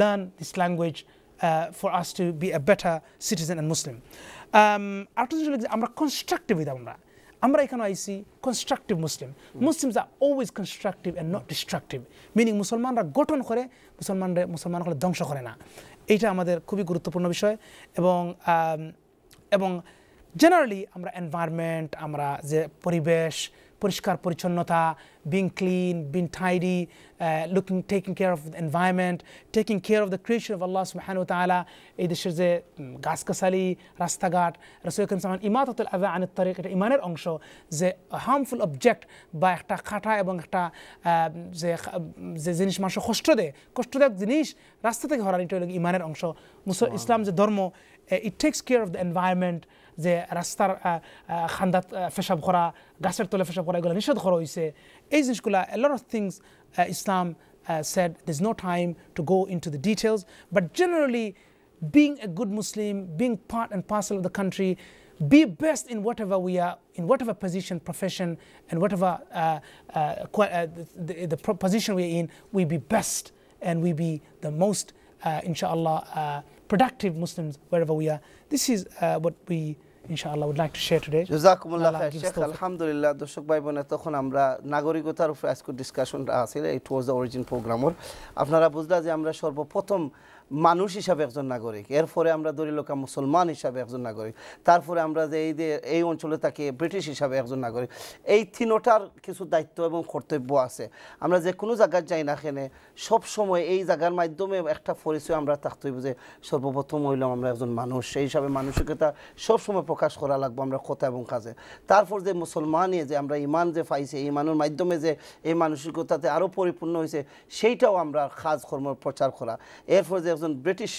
learn this language for us to be a better citizen and Muslim আরেকটা জিনিস আমরা কনস্ট্রাকটিভ হইতাম আমরা আমরা এখানে আইসি constructive Muslim Muslims are always constructive and not destructive meaning মুসলমানরা গঠন করে মুসলমানরা মুসলমানরা ধ্বংস করে না এইটা আমাদের খুবই গুরুত্বপূর্ণ বিষয় এবং এবং জেনারেলি আমরা এনভায়রনমেন্ট আমরা যে পরিবেশ পরিষ্কার পরিচ্ছন্নতা being clean being tidy looking taking care of environment taking care of the creation of Allah সুহানু তালা এই দেশের যে গাছগাছালি রাস্তাঘাট রসুল ইসলামান ইমাততুল আজা আনের তরিক এটা ইমানের অংশ যে হার্মফুল অবজেক্ট বা একটা খাটা এবং একটা যে যে জিনিস মানুষের কষ্ট দেয় কষ্টদায়ক জিনিস রাস্তা থেকে হরানি এটা ইমানের অংশ মুসল ইসলাম যে ধর্ম it takes care of the environment যে রাস্তার খান্দাত ফেসাব করা গাছের তলে ফেসাব করা এগুলো নিষেধ করা হয়েছে এই জিনিসগুলা of things Islam said there's no time to go into the details but generally being a good Muslim being part and parcel of the country be best in whatever we are, in whatever position, profession, and whatever uh, uh, uh, the, position we're in, we be best and we be the most, inshallah, productive Muslims wherever we are. This is what we ইনশাআল্লাহ would আলহামদুলিল্লাহ দর্শক ভাই বোনেরা তখন আমরা নাগরিকতার উপর আজকের ডিসকাশনটা আছে ইট ওয়াজ দ্য অরিজিন প্রোগ্রামর আপনারা বুঝলা যে আমরা সর্বপ্রথম মানুষ হিসাবে একজন নাগরিক এরপরে আমরা ধরি লোকা মুসলমান হিসাবে একজন নাগরিক তারপরে আমরা যে এই যে এই অঞ্চলে তাকে ব্রিটিশ হিসাবে একজন নাগরিক এই তিনোটার কিছু দায়িত্ব এবং কর্তব্য আছে আমরা যে কোনো জায়গায় যাই না এখানে সবসময় এই জায়গার মাধ্যমে একটা পরিচয় আমরা থাকতে হইব যে সর্বপ্রথম হইলাম আমরা একজন মানুষ সেই হিসাবে মানসিকতা সবসময় প্রকাশ করা লাগবো আমরা কথা এবং কাজে তারপর যে মুসলমানই যে আমরা ইমান যে পাইছি ইমানের মাধ্যমে যে এই মানসিকতাতে আরও পরিপূর্ণ হয়েছে সেইটাও আমরা কাজকর্ম প্রচার করা এরপর যে একজন ব্রিটিশ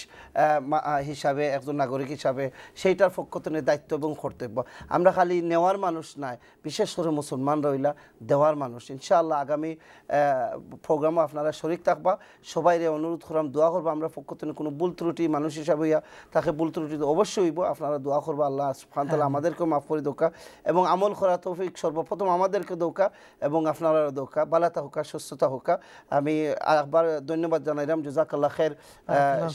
হিসাবে একজন নাগরিক হিসাবে সেইটার পক্ষতনের দায়িত্ব এবং কর্তব্য আমরা খালি নেওয়ার মানুষ নাই বিশেষ করে মুসলমান রইলা দেওয়ার মানুষ ইনশাআল্লাহ আগামী প্রোগ্রামও আপনারা শরিক থাকবা সবাই অনুরোধ করাম দোয়া করবো আমরা পক্ষতনে কোনো ভুল ত্রুটি মানুষ হিসাবে হইয়া তাকে ভুল ত্রুটি অবশ্যই হইব আপনারা দোয়া করবো আল্লাহ সুফান হ্যাঁ। আমাদেরকেও মাফ করে দোকা এবং আমল করা তৌফিক সর্বপ্রথম আমাদেরকে দৌকা এবং আপনারা দৌকা বালাতা হোকা সুস্থতা হোকা আমি আবার ধন্যবাদ জানাইলাম জুজাকাল্লা খের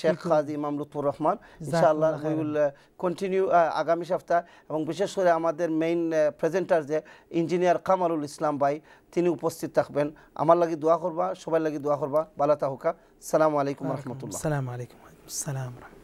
শেখ খাজ ইমাম লুৎফুর রহমান ইনশাআল্লাহ উই উইল কন্টিনিউ আগামী সপ্তাহ এবং বিশেষ করে আমাদের মেইন প্রেজেন্টার যে ইঞ্জিনিয়ার কামারুল ইসলাম ভাই তিনি উপস্থিত থাকবেন আমার লাগি দোয়া করবা সবার লাগি দোয়া করবা বালা তাহুকা সালামু আলাইকুম রহমতুল্লাহ সালাম আলাইকুম সালাম